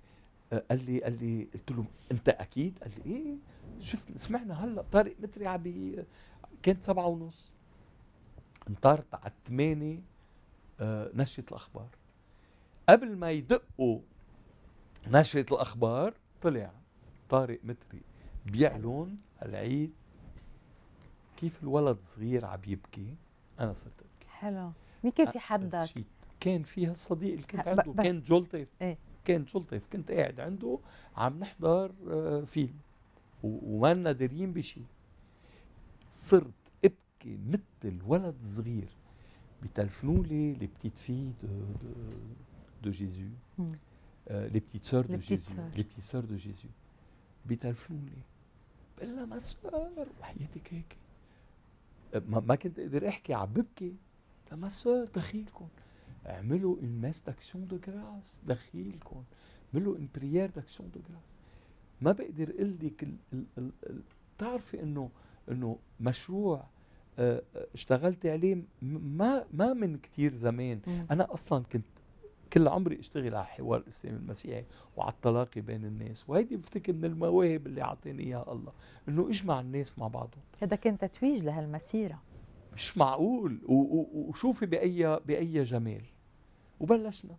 آه، قال لي قال لي قلت له انت اكيد قال لي ايه شفت سمعنا هلا طارق متري عبي كانت سبعة ونص انطرت على الثمانية آه، نشرة الأخبار قبل ما يدقوا نشرة الأخبار طلع طارق متري بيعلن العيد كيف الولد صغير عم يبكي انا صرت ابكي حلو مين كان في حدك؟ كان في هالصديق اللي كنت عنده كان جولتيف ايه؟ كان جولتيف كنت قاعد عنده عم نحضر آه، فيلم وما نادرين بشيء صرت ابكي مثل ولد صغير بيتلفنوا لي آه، لي بتيت في دو دو دو جيزو لي بتيت سور دو جيزو لي بتيت سور دو جيزو بيتلفنوا لي بقول لها ما صار وحياتك هيك ما كنت اقدر احكي عم ببكي لما سور دخيلكم اعملوا اون ميس داكسيون دو غراس دخيلكم اعملوا ان بريير داكسيون دو غراس ما بقدر اقول لك بتعرفي انه انه مشروع آه، آه، اشتغلت عليه ما ما من كتير زمان انا اصلا كنت كل عمري اشتغل على الحوار الاسلامي المسيحي وعلى التلاقي بين الناس وهيدي بفتكر من المواهب اللي اعطاني اياها الله انه اجمع الناس مع بعضهم هذا كان تتويج لهالمسيره مش معقول وشوفي باي باي جمال وبلشنا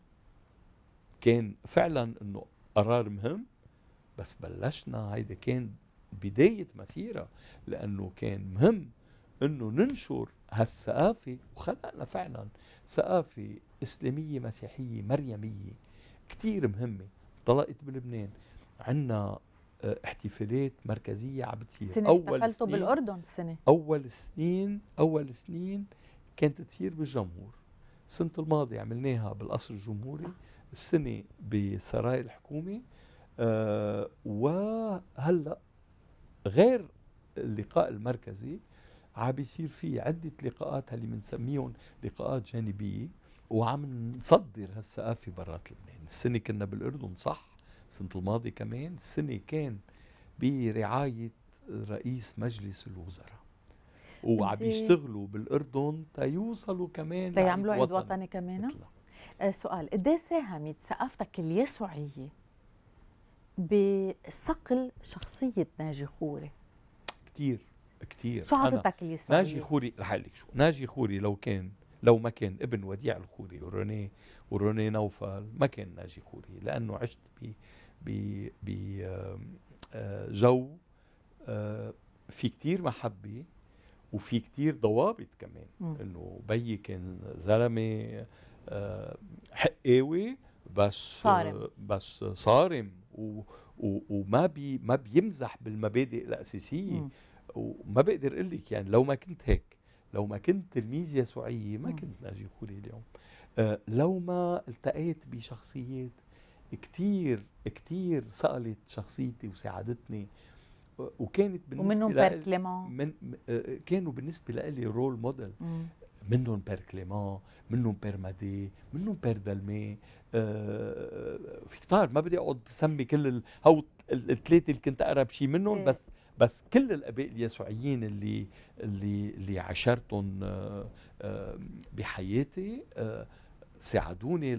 كان فعلا انه قرار مهم بس بلشنا هيدا كان بداية مسيرة لأنه كان مهم أنه ننشر هالثقافة وخلقنا فعلا ثقافة إسلامية مسيحية مريمية كتير مهمة طلقت بلبنان عنا آه، احتفالات مركزية عم بتصير سنة أول سنين بالأردن السنة أول سنين أول سنين كانت تصير بالجمهور السنة الماضية عملناها بالقصر الجمهوري صح. السنة بسراي الحكومة آه وهلأ غير اللقاء المركزي عم بيصير في عدة لقاءات اللي بنسميهم لقاءات جانبية وعم نصدر هالثقافة آه برات لبنان السنة كنا بالأردن صح السنة الماضية كمان السنة كان برعاية رئيس مجلس الوزراء وعم يشتغلوا بالأردن تيوصلوا كمان تيعملوا عيد وطني كمان آه سؤال قد ساهمت ثقافتك اليسوعية بصقل شخصية ناجي خوري كتير كتير شو عطتك اليسوعية؟ ناجي خوري رح لك شو ناجي خوري لو كان لو ما كان ابن وديع الخوري وروني وروني نوفل ما كان ناجي خوري لانه عشت ب ب آه، جو آه، في كتير محبه وفي كتير ضوابط كمان انه بيي كان زلمه آه، حقاوي بس صارم. بس صارم و و وما بي ما بيمزح بالمبادئ الاساسيه وما بقدر اقول لك يعني لو ما كنت هيك لو ما كنت تلميذ يسوعي ما كنت ناجي قولي اليوم آه لو ما التقيت بشخصيات كتير كتير صقلت شخصيتي وساعدتني وكانت بالنسبه ومنهم بير كليمان من آه،, آه كانوا بالنسبه لي رول موديل منهم بير كليمون منهم بير مادي منهم بير دلمي آه في كتار ما بدي اقعد بسمي كل هو الثلاثه اللي كنت اقرب شيء منهم إيه. بس بس كل الاباء اليسوعيين اللي اللي اللي عاشرتهم آه، آه، بحياتي آه، ساعدوني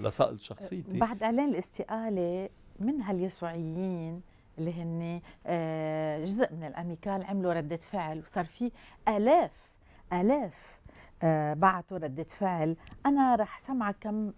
لصقل شخصيتي بعد اعلان الاستقاله من هاليسوعيين اللي هن جزء من الاميكال عملوا رده فعل وصار في الاف الاف بعثوا رده فعل انا رح سمعك كم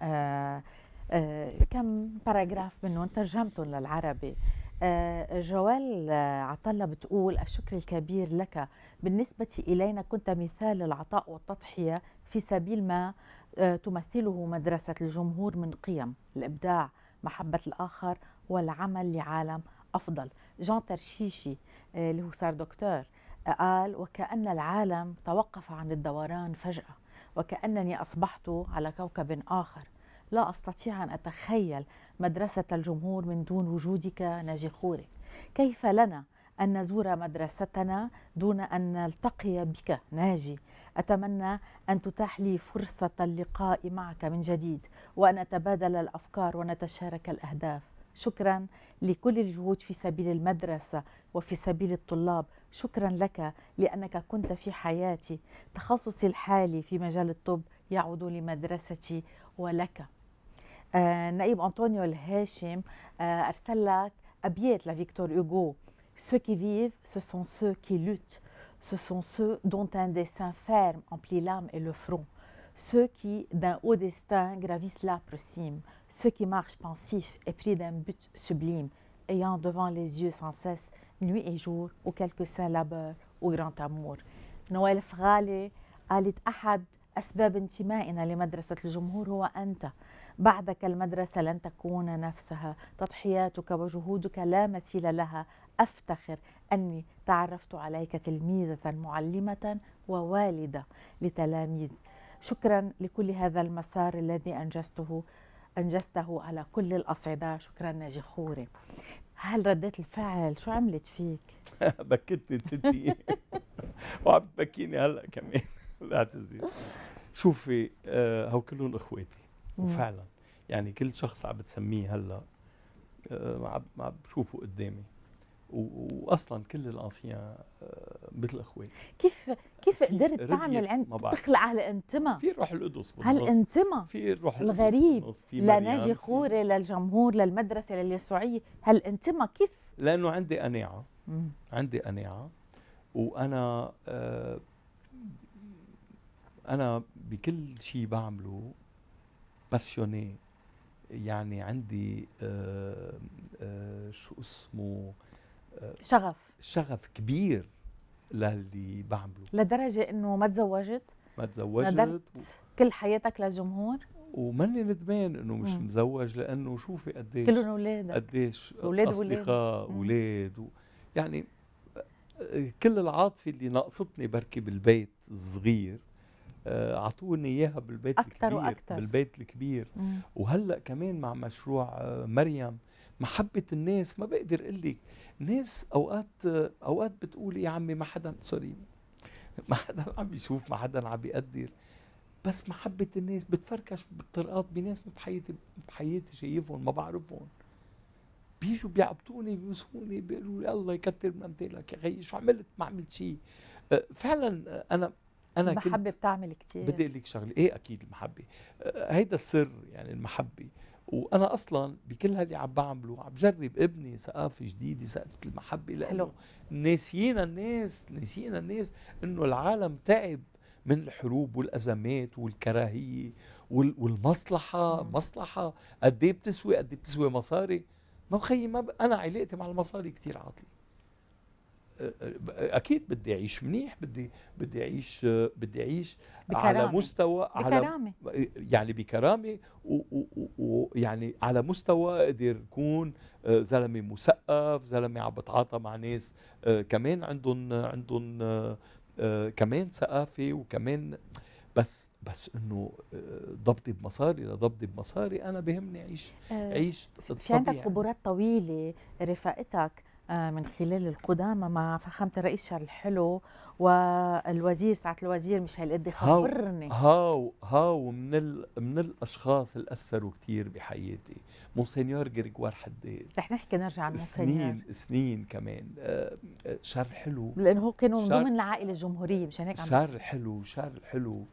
كم باراجراف منهم ترجمتهم للعربي آه، جوال آه، عطلة بتقول الشكر الكبير لك بالنسبة إلينا كنت مثال العطاء والتضحية في سبيل ما آه، تمثله مدرسة الجمهور من قيم الإبداع محبة الآخر والعمل لعالم أفضل جان ترشيشي اللي هو صار دكتور قال وكأن العالم توقف عن الدوران فجأة وكأنني أصبحت على كوكب آخر لا أستطيع أن أتخيل مدرسة الجمهور من دون وجودك ناجي خوري كيف لنا أن نزور مدرستنا دون أن نلتقي بك ناجي أتمنى أن تتاح لي فرصة اللقاء معك من جديد وأن نتبادل الأفكار ونتشارك الأهداف شكرا لكل الجهود في سبيل المدرسة وفي سبيل الطلاب شكرا لك لأنك كنت في حياتي تخصصي الحالي في مجال الطب يعود لمدرستي ولك Naïb-Antonio el الهاشم أرسل Abiet, la Victor Hugo. Ceux qui vivent, ce sont ceux qui luttent, ce sont ceux dont un destin ferme emplit l'âme et le front, ceux qui, d'un haut destin, gravissent la cime, ceux qui marchent pensifs et pris d'un but sublime, ayant devant les yeux sans cesse, nuit et jour, ou quelques saint labeurs, ou grand amour. Alit Ahad, « Asbab madrasat le Jumhur, ou « Anta ». بعدك المدرسة لن تكون نفسها تضحياتك وجهودك لا مثيل لها أفتخر أني تعرفت عليك تلميذة معلمة ووالدة لتلاميذ شكرا لكل هذا المسار الذي أنجزته أنجزته على كل الأصعدة شكرا ناجي خوري هل ردت الفعل شو عملت فيك؟ بكتني تدي وعم تبكيني هلا كمان لا شوفي آه هو كلهم اخواتي وفعلا يعني كل شخص عم بتسميه هلا آه، عم عم بشوفه قدامي واصلا كل الانسيان آه، مثل اخوي كيف كيف قدرت تعمل انت تخلق انتما في روح القدس هل انتما في روح الغريب لناجي خوري للجمهور للمدرسه لليسوعيه انتما كيف لانه عندي قناعه عندي قناعه وانا آه انا بكل شيء بعمله باسيوني يعني عندي آه آه شو اسمه آه شغف شغف كبير للي بعمله لدرجه انه ما تزوجت ما تزوجت كل حياتك للجمهور وماني ندمان انه مش مم. مزوج لانه شوفي قديش كلهم اولادك قديش اولاد اصدقاء اولاد يعني آه، آه، كل العاطفه اللي نقصتني بركي بالبيت الصغير آه، اعطوني اياها بالبيت أكتر الكبير وأكتر. بالبيت الكبير مم. وهلا كمان مع مشروع آه، مريم محبه الناس ما بقدر اقول لك ناس اوقات آه، اوقات بتقول إيه يا عمي ما حدا سوري ما حدا عم بيشوف ما حدا عم بيقدر بس محبه الناس بتفركش بالطرقات بناس بحياتي بحياتي شايفهم ما بعرفهم بيجوا بيعبطوني بيوصفوني بيقولوا لي الله يكثر من امثالك يا خيي شو عملت ما عملت شيء فعلا انا انا المحبه بتعمل كتير بدي اقول لك شغله ايه اكيد المحبه آه، هيدا السر يعني المحبه وانا اصلا بكل هاللي عم بعمله عم بجرب ابني ثقافه جديده ثقافه المحبه لانه ناسيين الناس ناسيين الناس انه العالم تعب من الحروب والازمات والكراهيه والمصلحه مم. مصلحه قد ايه بتسوي قد ايه بتسوي مصاري ما بخي ما ب... انا علاقتي مع المصاري كثير عاطله اكيد بدي اعيش منيح بدي بدي اعيش بدي اعيش على مستوى بكرامة. على يعني بكرامه ويعني على مستوى اقدر اكون آه، زلمه مثقف زلمه عم بتعاطى مع ناس آه، كمان عندهم عندهم آه، كمان ثقافه وكمان بس بس انه ضبطي بمصاري لضبطي بمصاري انا بهمني اعيش اعيش في عندك خبرات طويله رفاقتك آه، من خلال القدامى مع فخامة الرئيس شارل حلو والوزير ساعة الوزير ميشيل قد خبرني هاو هاو من ال من الاشخاص اللي اثروا كثير بحياتي مونسينيور غريغوار حداد رح نحكي نرجع مونسينيور سنين سنين كمان آه، آه، شارل حلو لانه هو كانوا من ضمن العائله الجمهوريه مشان هيك عم شارل حلو شارل حلو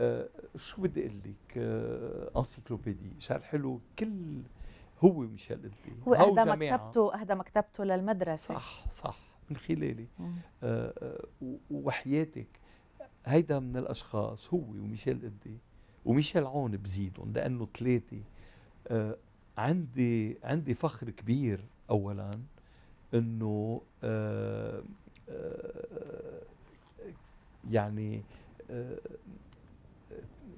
آه شو بدي اقول لك آه انسيكلوبيدي شارل حلو كل هو ميشيل قدامي هو أهدى مكتبته أهدى مكتبته للمدرسة صح صح من خلالي آه, آه، وحياتك هيدا من الأشخاص هو وميشيل قدامي وميشيل عون بزيدهم لأنه ثلاثة آه عندي عندي فخر كبير أولا أنه آه آه يعني آه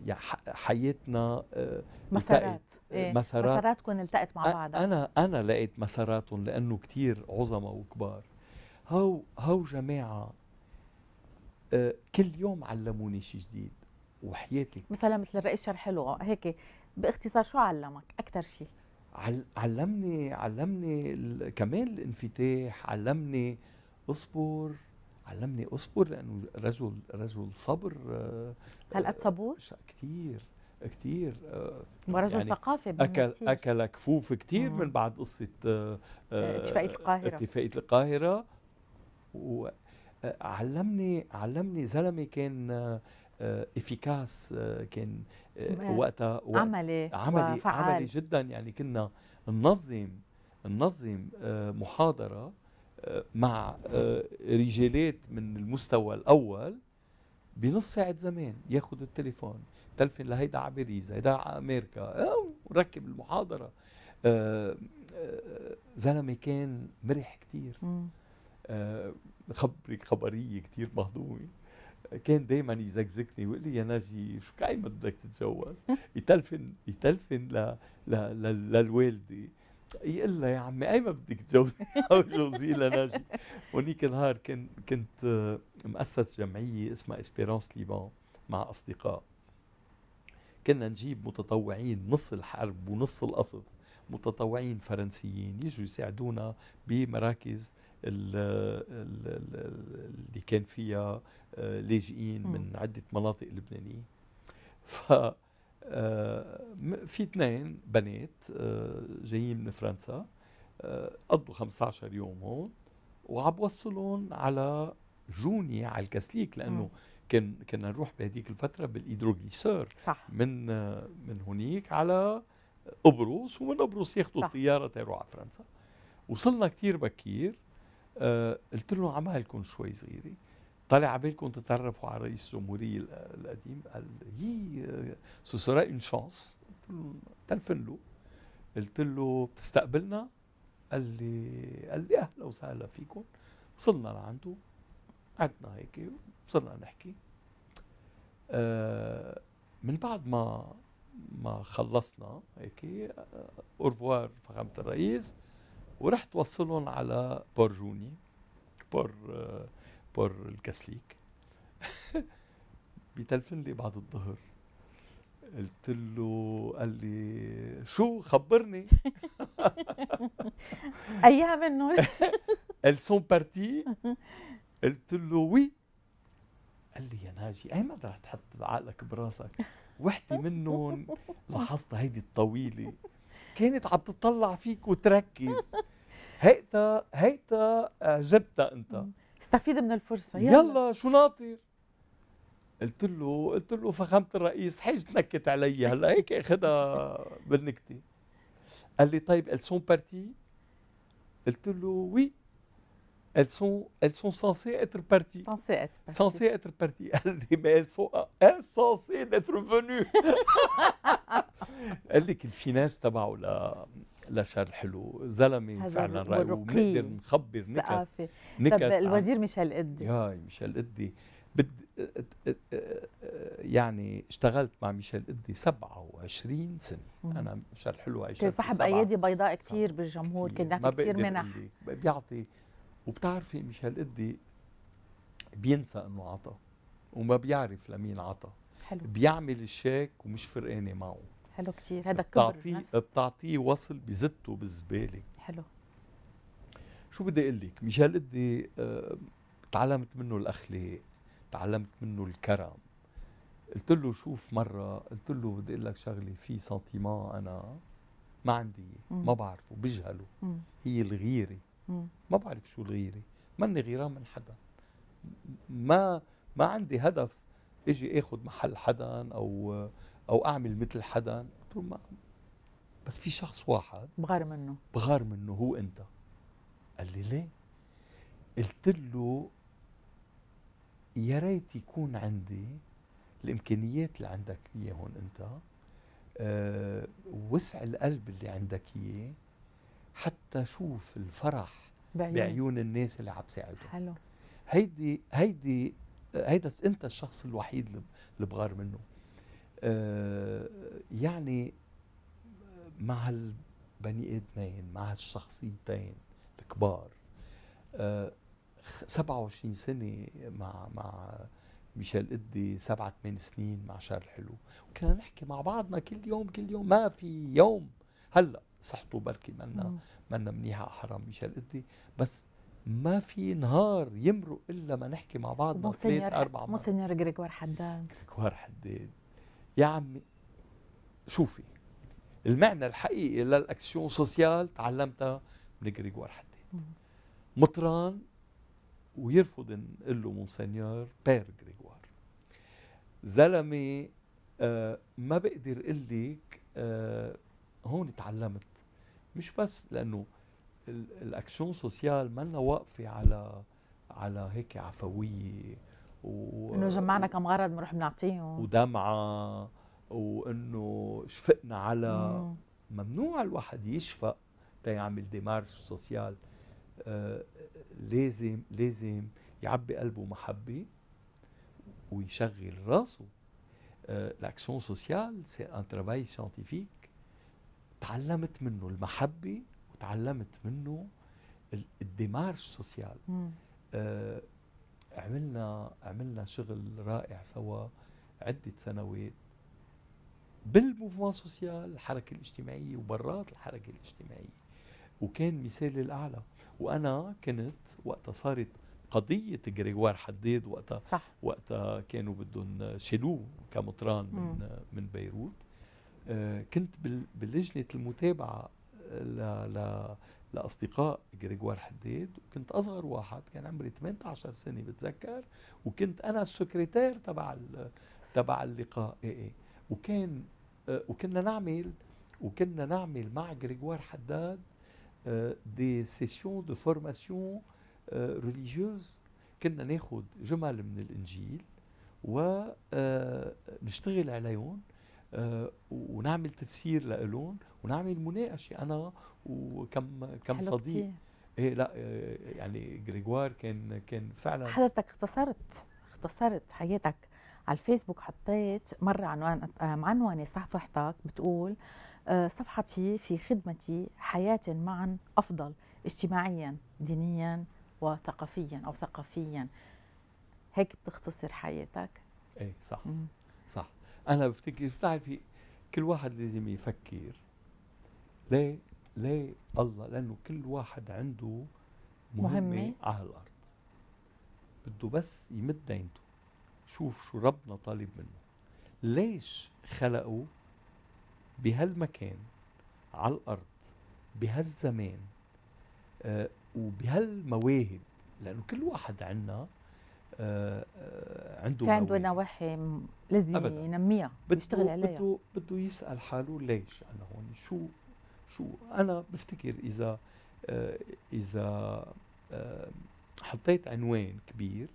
يعني حياتنا آه، مسارات آه، إيه؟ مسارات مساراتكم التقت مع بعض انا انا لقيت مساراتهم لانه كثير عظماء وكبار هو هو جماعه آه، كل يوم علموني شيء جديد وحياتي مثلا مثل الرئيس شرح له هيك باختصار شو علمك اكثر شيء علمني علمني كمان الانفتاح علمني اصبر علمني اصبر لانه رجل رجل صبر آه، هل صبور؟ كثير كثير آه، ورجل يعني بالنسبه اكل كتير. اكل كفوف كثير من بعد قصه آه، اتفاقيه القاهره اتفاقيه القاهره وعلمني علمني زلمه كان افيكاس كان وقتها وقت عملي عملي وفعال. عملي جدا يعني كنا ننظم ننظم محاضره آه، مع آه، رجالات من المستوى الاول بنص ساعه زمان ياخذ التليفون تلفن لهيدا على باريس هيدا على امريكا وركب آه، المحاضره زلمه كان مرح كثير خبرك خبريه كثير مهضومه كان دائما يزكزكني ويقول لي يا ناجي شو كاي بدك تتجوز يتلفن يتلفن ل ل ل للوالده يقول لها يا عمي اي ما بدك تجوزي او جوزي لناجي ونيك نهار كنت كنت آه، مؤسس جمعيه اسمها اسبيرانس ليبان مع اصدقاء كنا نجيب متطوعين نص الحرب ونص القصف متطوعين فرنسيين يجوا يساعدونا بمراكز اللي كان فيها آه، لاجئين من عده مناطق لبنانيه ف آه، في اثنين بنات آه، جايين من فرنسا آه، قضوا 15 يوم هون وعم بوصلهم على جوني على الكسليك لانه كان كنا نروح بهديك الفتره بالايدروغليسور صح من من هنيك على قبرص ومن قبرص ياخذوا الطياره تيروحوا على فرنسا وصلنا كثير بكير قلت لهم عمالكم شوي صغيره طالع عبالكم تتعرفوا على رئيس الجمهورية القديم قال هي سو سورا اون شانس تلفن له قلت له بتستقبلنا قال لي قال لي اهلا وسهلا فيكم وصلنا لعنده قعدنا هيك وصرنا نحكي آه، من بعد ما ما خلصنا هيك اورفوار آه، فخامة الرئيس ورحت وصلهم على بور جوني بور آه، اخبار الكاسليك بيتلفن لي بعد الظهر قلت له قال لي شو خبرني ايام منه ال سون بارتي قلت له وي قال لي يا ناجي اي ما رح تحط عقلك براسك وحده منهم لاحظتها هيدي الطويله كانت عم تطلع فيك وتركز هيدا هيدا عجبتها آه، انت استفيد من الفرصه يلا, يلا شو ناطر قلت له قلت له فخامه الرئيس حاج تنكت علي هلا هيك اخذها بالنكته قال لي طيب elles sont parties قلت له وي elles sont elles sont censées être parties censées être parties censées être parties قال لي mais elles sont insensées d'être venues قال لي كان في ناس تبعه لشر حلو زلمه فعلا رائع وبنقدر نخبر نكت نكت طب الوزير ميشيل قدي ياي ميشيل قدي بد يعني اشتغلت مع ميشيل قدي 27 سنه انا شر حلو 20 صاحب ايادي بيضاء كثير بالجمهور كان يعطي كثير منح بيعطي وبتعرفي ميشيل قدي بينسى انه عطى وما بيعرف لمين عطى حلو. بيعمل الشيك ومش فرقانه معه حلو كتير هذا كبر بتعطيه بتعطيه وصل بزته بالزباله حلو شو بدي اقول لك ميشيل قدي أه تعلمت منه الاخلاق تعلمت منه الكرم قلت له شوف مره قلت له بدي اقول لك شغله في سنتيمان انا ما عندي ما بعرفه بجهله هي الغيره ما بعرف شو الغيره ماني غيران من حدا ما ما عندي هدف اجي اخذ محل حدا او او اعمل مثل حدا ما بس في شخص واحد بغار منه بغار منه هو انت قال لي ليه قلت له يا ريت يكون عندي الامكانيات اللي عندك هون انت أه وسع القلب اللي عندك اياه حتى شوف الفرح بعيون, بعيون الناس اللي عم تساعدهم حلو هيدي هيدي هيدا انت الشخص الوحيد اللي بغار منه آه، يعني مع البني ادمين مع الشخصيتين الكبار 27 آه، سنه مع مع ميشيل قدي سبعة ثمان سنين مع شارل الحلو وكنا نحكي مع بعضنا كل يوم كل يوم ما في يوم هلا صحته بركي منا منا منيحه حرام ميشيل قدي بس ما في نهار يمرق الا ما نحكي مع بعضنا ثلاث اربع مرات مونسيور جريجوار حداد جريجوار حداد يا عمي شوفي المعنى الحقيقي للاكسيون سوسيال تعلمتها من غريغوار حداد مطران ويرفض نقول له مونسنيور بير غريغوار زلمه آه ما بقدر اقول لك آه هون تعلمت مش بس لانه الاكسيون سوسيال ما واقفه على على هيك عفويه و... انه جمعنا كم غرض بنروح بنعطيهم ودمعه وانه شفقنا على مم. ممنوع الواحد يشفق تيعمل ديمارش سوسيال آه لازم لازم يعبي قلبه محبه ويشغل راسه آه لاكسيون سوسيال سي ان ترافاي سيانتيفيك تعلمت منه المحبه وتعلمت منه الديمارش سوسيال عملنا عملنا شغل رائع سوا عدة سنوات بالموفمان سوسيال الحركة الاجتماعية وبرات الحركة الاجتماعية وكان مثالي الأعلى وأنا كنت وقتها صارت قضية غريغوار حداد وقتها صح. وقتها كانوا بدهم شيلوه كمطران من م. من بيروت آه، كنت بلجنة المتابعة لاصدقاء جريجوار حداد وكنت اصغر واحد كان عمري 18 سنه بتذكر وكنت انا السكرتير تبع تبع اللقاء إيه إيه وكان آه، وكنا نعمل وكنا نعمل مع جريجوار حداد دي سيسيون دو فورماسيون ريليجيوز كنا ناخذ جمل من الانجيل ونشتغل آه، عليهم آه، ونعمل تفسير لهم ونعمل مناقشه انا وكم كم صديق ايه لا آه، يعني جريجوار كان كان فعلا حضرتك اختصرت اختصرت حياتك على الفيسبوك حطيت مرة عنوان معنونة آه، صفحتك بتقول صفحتي في خدمتي حياة معا أفضل اجتماعيا دينيا وثقافيا أو ثقافيا هيك بتختصر حياتك ايه صح مم. صح انا بفتكر بتعرفي كل واحد لازم يفكر ليه ليه الله لانه كل واحد عنده مهمة, مهمة. على الارض بده بس يمد دينته شوف شو ربنا طالب منه ليش خلقه بهالمكان على الارض بهالزمان آه وبهالمواهب لانه كل واحد عنا آه، آه، عنده عنده نواحي لازم ينميها يشتغل عليها بده بده يسال حاله ليش انا هون شو شو انا بفتكر اذا آه، اذا حطيت عنوان كبير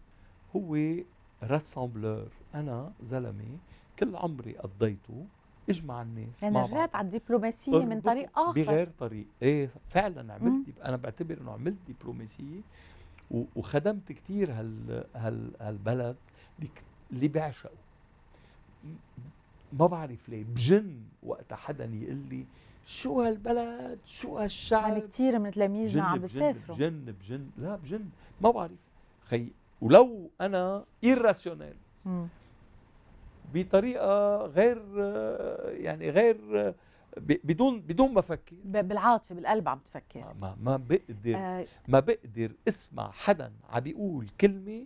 هو راسامبلور انا زلمه كل عمري قضيته اجمع الناس يعني رجعت على الدبلوماسيه من طريق اخر بغير طريق ايه فعلا عملت انا بعتبر انه عملت دبلوماسيه وخدمت كتير هال هال هالبلد اللي بعشقه ما بعرف ليه بجن وقت حدا يقول لي شو هالبلد شو هالشعب يعني كثير من تلاميذنا عم بيسافروا بجن بجن لا بجن ما بعرف خي ولو انا ايراسيونيل بطريقه غير يعني غير بدون بدون ما افكر بالعاطفه بالقلب عم تفكر ما ما بقدر آه ما بقدر اسمع حدا عم بيقول كلمه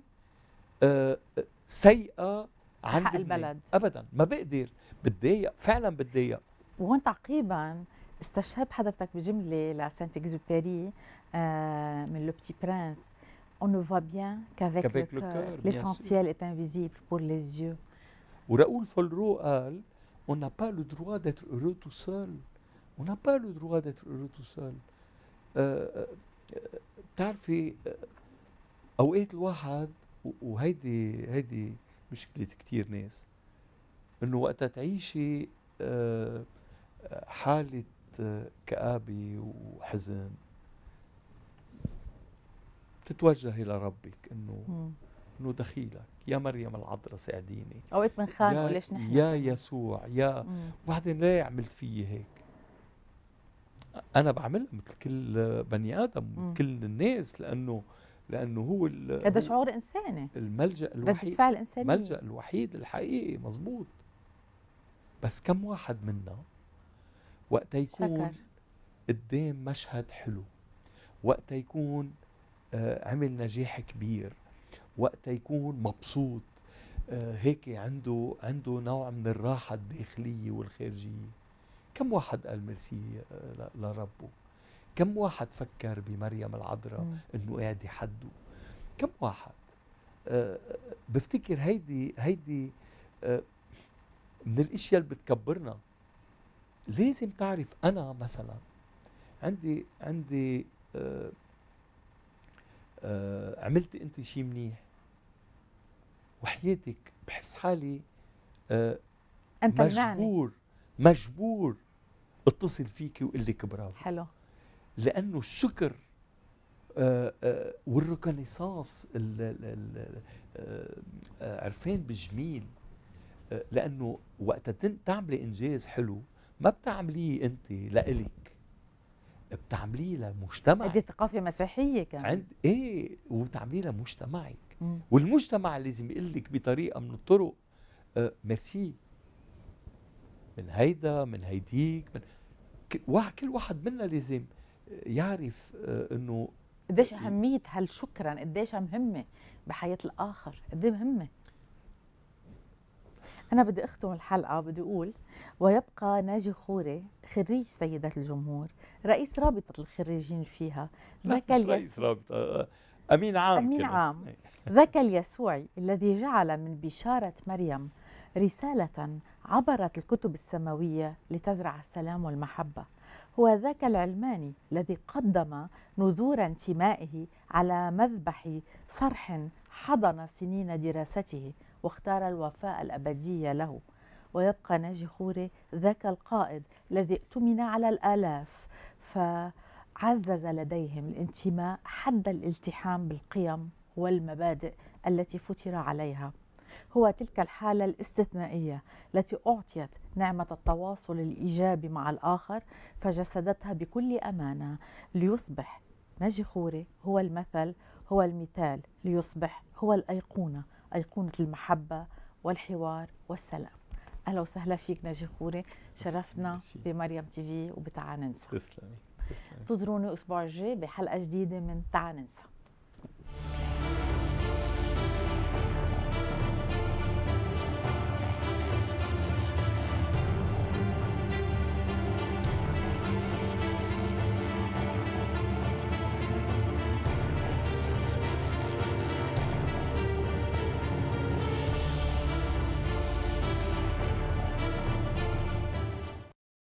آه،, آه سيئه عن حق البلد ابدا ما بقدر بتضايق فعلا بتضايق وهون تعقيبا استشهدت حضرتك بجمله لسانت اكزوبيري آه من لو بتي برانس on ne voit bien qu'avec le cœur l'essentiel est invisible pour les yeux وراؤول فولرو قال On n'a pas le droit d'être heureux tout seul. On n'a pas le droit d'être heureux tout seul. بتعرفي euh, euh, آه، اوقات الواحد وهيدي هيدي مشكله كتير ناس انه وقتها تعيشي آه، آه، حاله كابه وحزن بتتوجهي لربك انه دخيلك يا مريم العذراء ساعديني اوقات بنخانق ليش نحن يا يسوع يا وبعدين ليه عملت فيي هيك انا بعملها مثل كل بني ادم كل الناس لانه لانه هو هذا شعور انساني الملجا الوحيد فعل الانسانيه الملجا الوحيد الحقيقي مزبوط بس كم واحد منا وقت يكون شكر. قدام مشهد حلو وقت يكون آه، عمل نجاح كبير وقت يكون مبسوط آه، هيك عنده عنده نوع من الراحة الداخلية والخارجية كم واحد قال ميرسي آه، لربه كم واحد فكر بمريم العذراء انه قاعد حده كم واحد أه بفتكر هيدي هيدي أه من الاشياء اللي بتكبرنا لازم تعرف انا مثلا عندي عندي أه, آه، عملت انت شيء منيح وحياتك بحس حالي آه أنت مجبور المعني. مجبور اتصل فيكي وقول لك برافو حلو لانه الشكر آه آه, آه،, آه، عرفان بالجميل آه لانه وقت تعملي انجاز حلو ما بتعمليه انت لإلك بتعمليه لمجتمعك هذه ثقافه مسيحيه كمان عند ايه وبتعمليه لمجتمعك والمجتمع لازم يقول لك بطريقه من الطرق آه ميرسي من هيدا من هيديك من كل واحد منا لازم آه، يعرف آه انه قديش اهميه هالشكرا قديش مهمه بحياه الاخر قد إيه مهمه أنا بدي أختم الحلقة بدي أقول ويبقى ناجي خوري خريج سيدات الجمهور رئيس رابطة الخريجين فيها لا مش رئيس رابطة آه، آه. أمين عام أمين كده. عام ذاك اليسوع الذي جعل من بشارة مريم رسالة عبرت الكتب السماوية لتزرع السلام والمحبة هو ذاك العلماني الذي قدم نذور انتمائه على مذبح صرح حضن سنين دراسته واختار الوفاء الأبدية له ويبقى ناجي خوري ذاك القائد الذي اؤتمن على الآلاف ف عزز لديهم الانتماء حد الالتحام بالقيم والمبادئ التي فتر عليها هو تلك الحالة الاستثنائية التي أعطيت نعمة التواصل الإيجابي مع الآخر فجسدتها بكل أمانة ليصبح ناجي خوري هو المثل هو المثال ليصبح هو الأيقونة أيقونة المحبة والحوار والسلام أهلا وسهلا فيك ناجي خوري شرفنا بمريم تي في وبتعا ننسى تسلمي انتظروني الاسبوع الجاي بحلقه جديده من تعا ننسى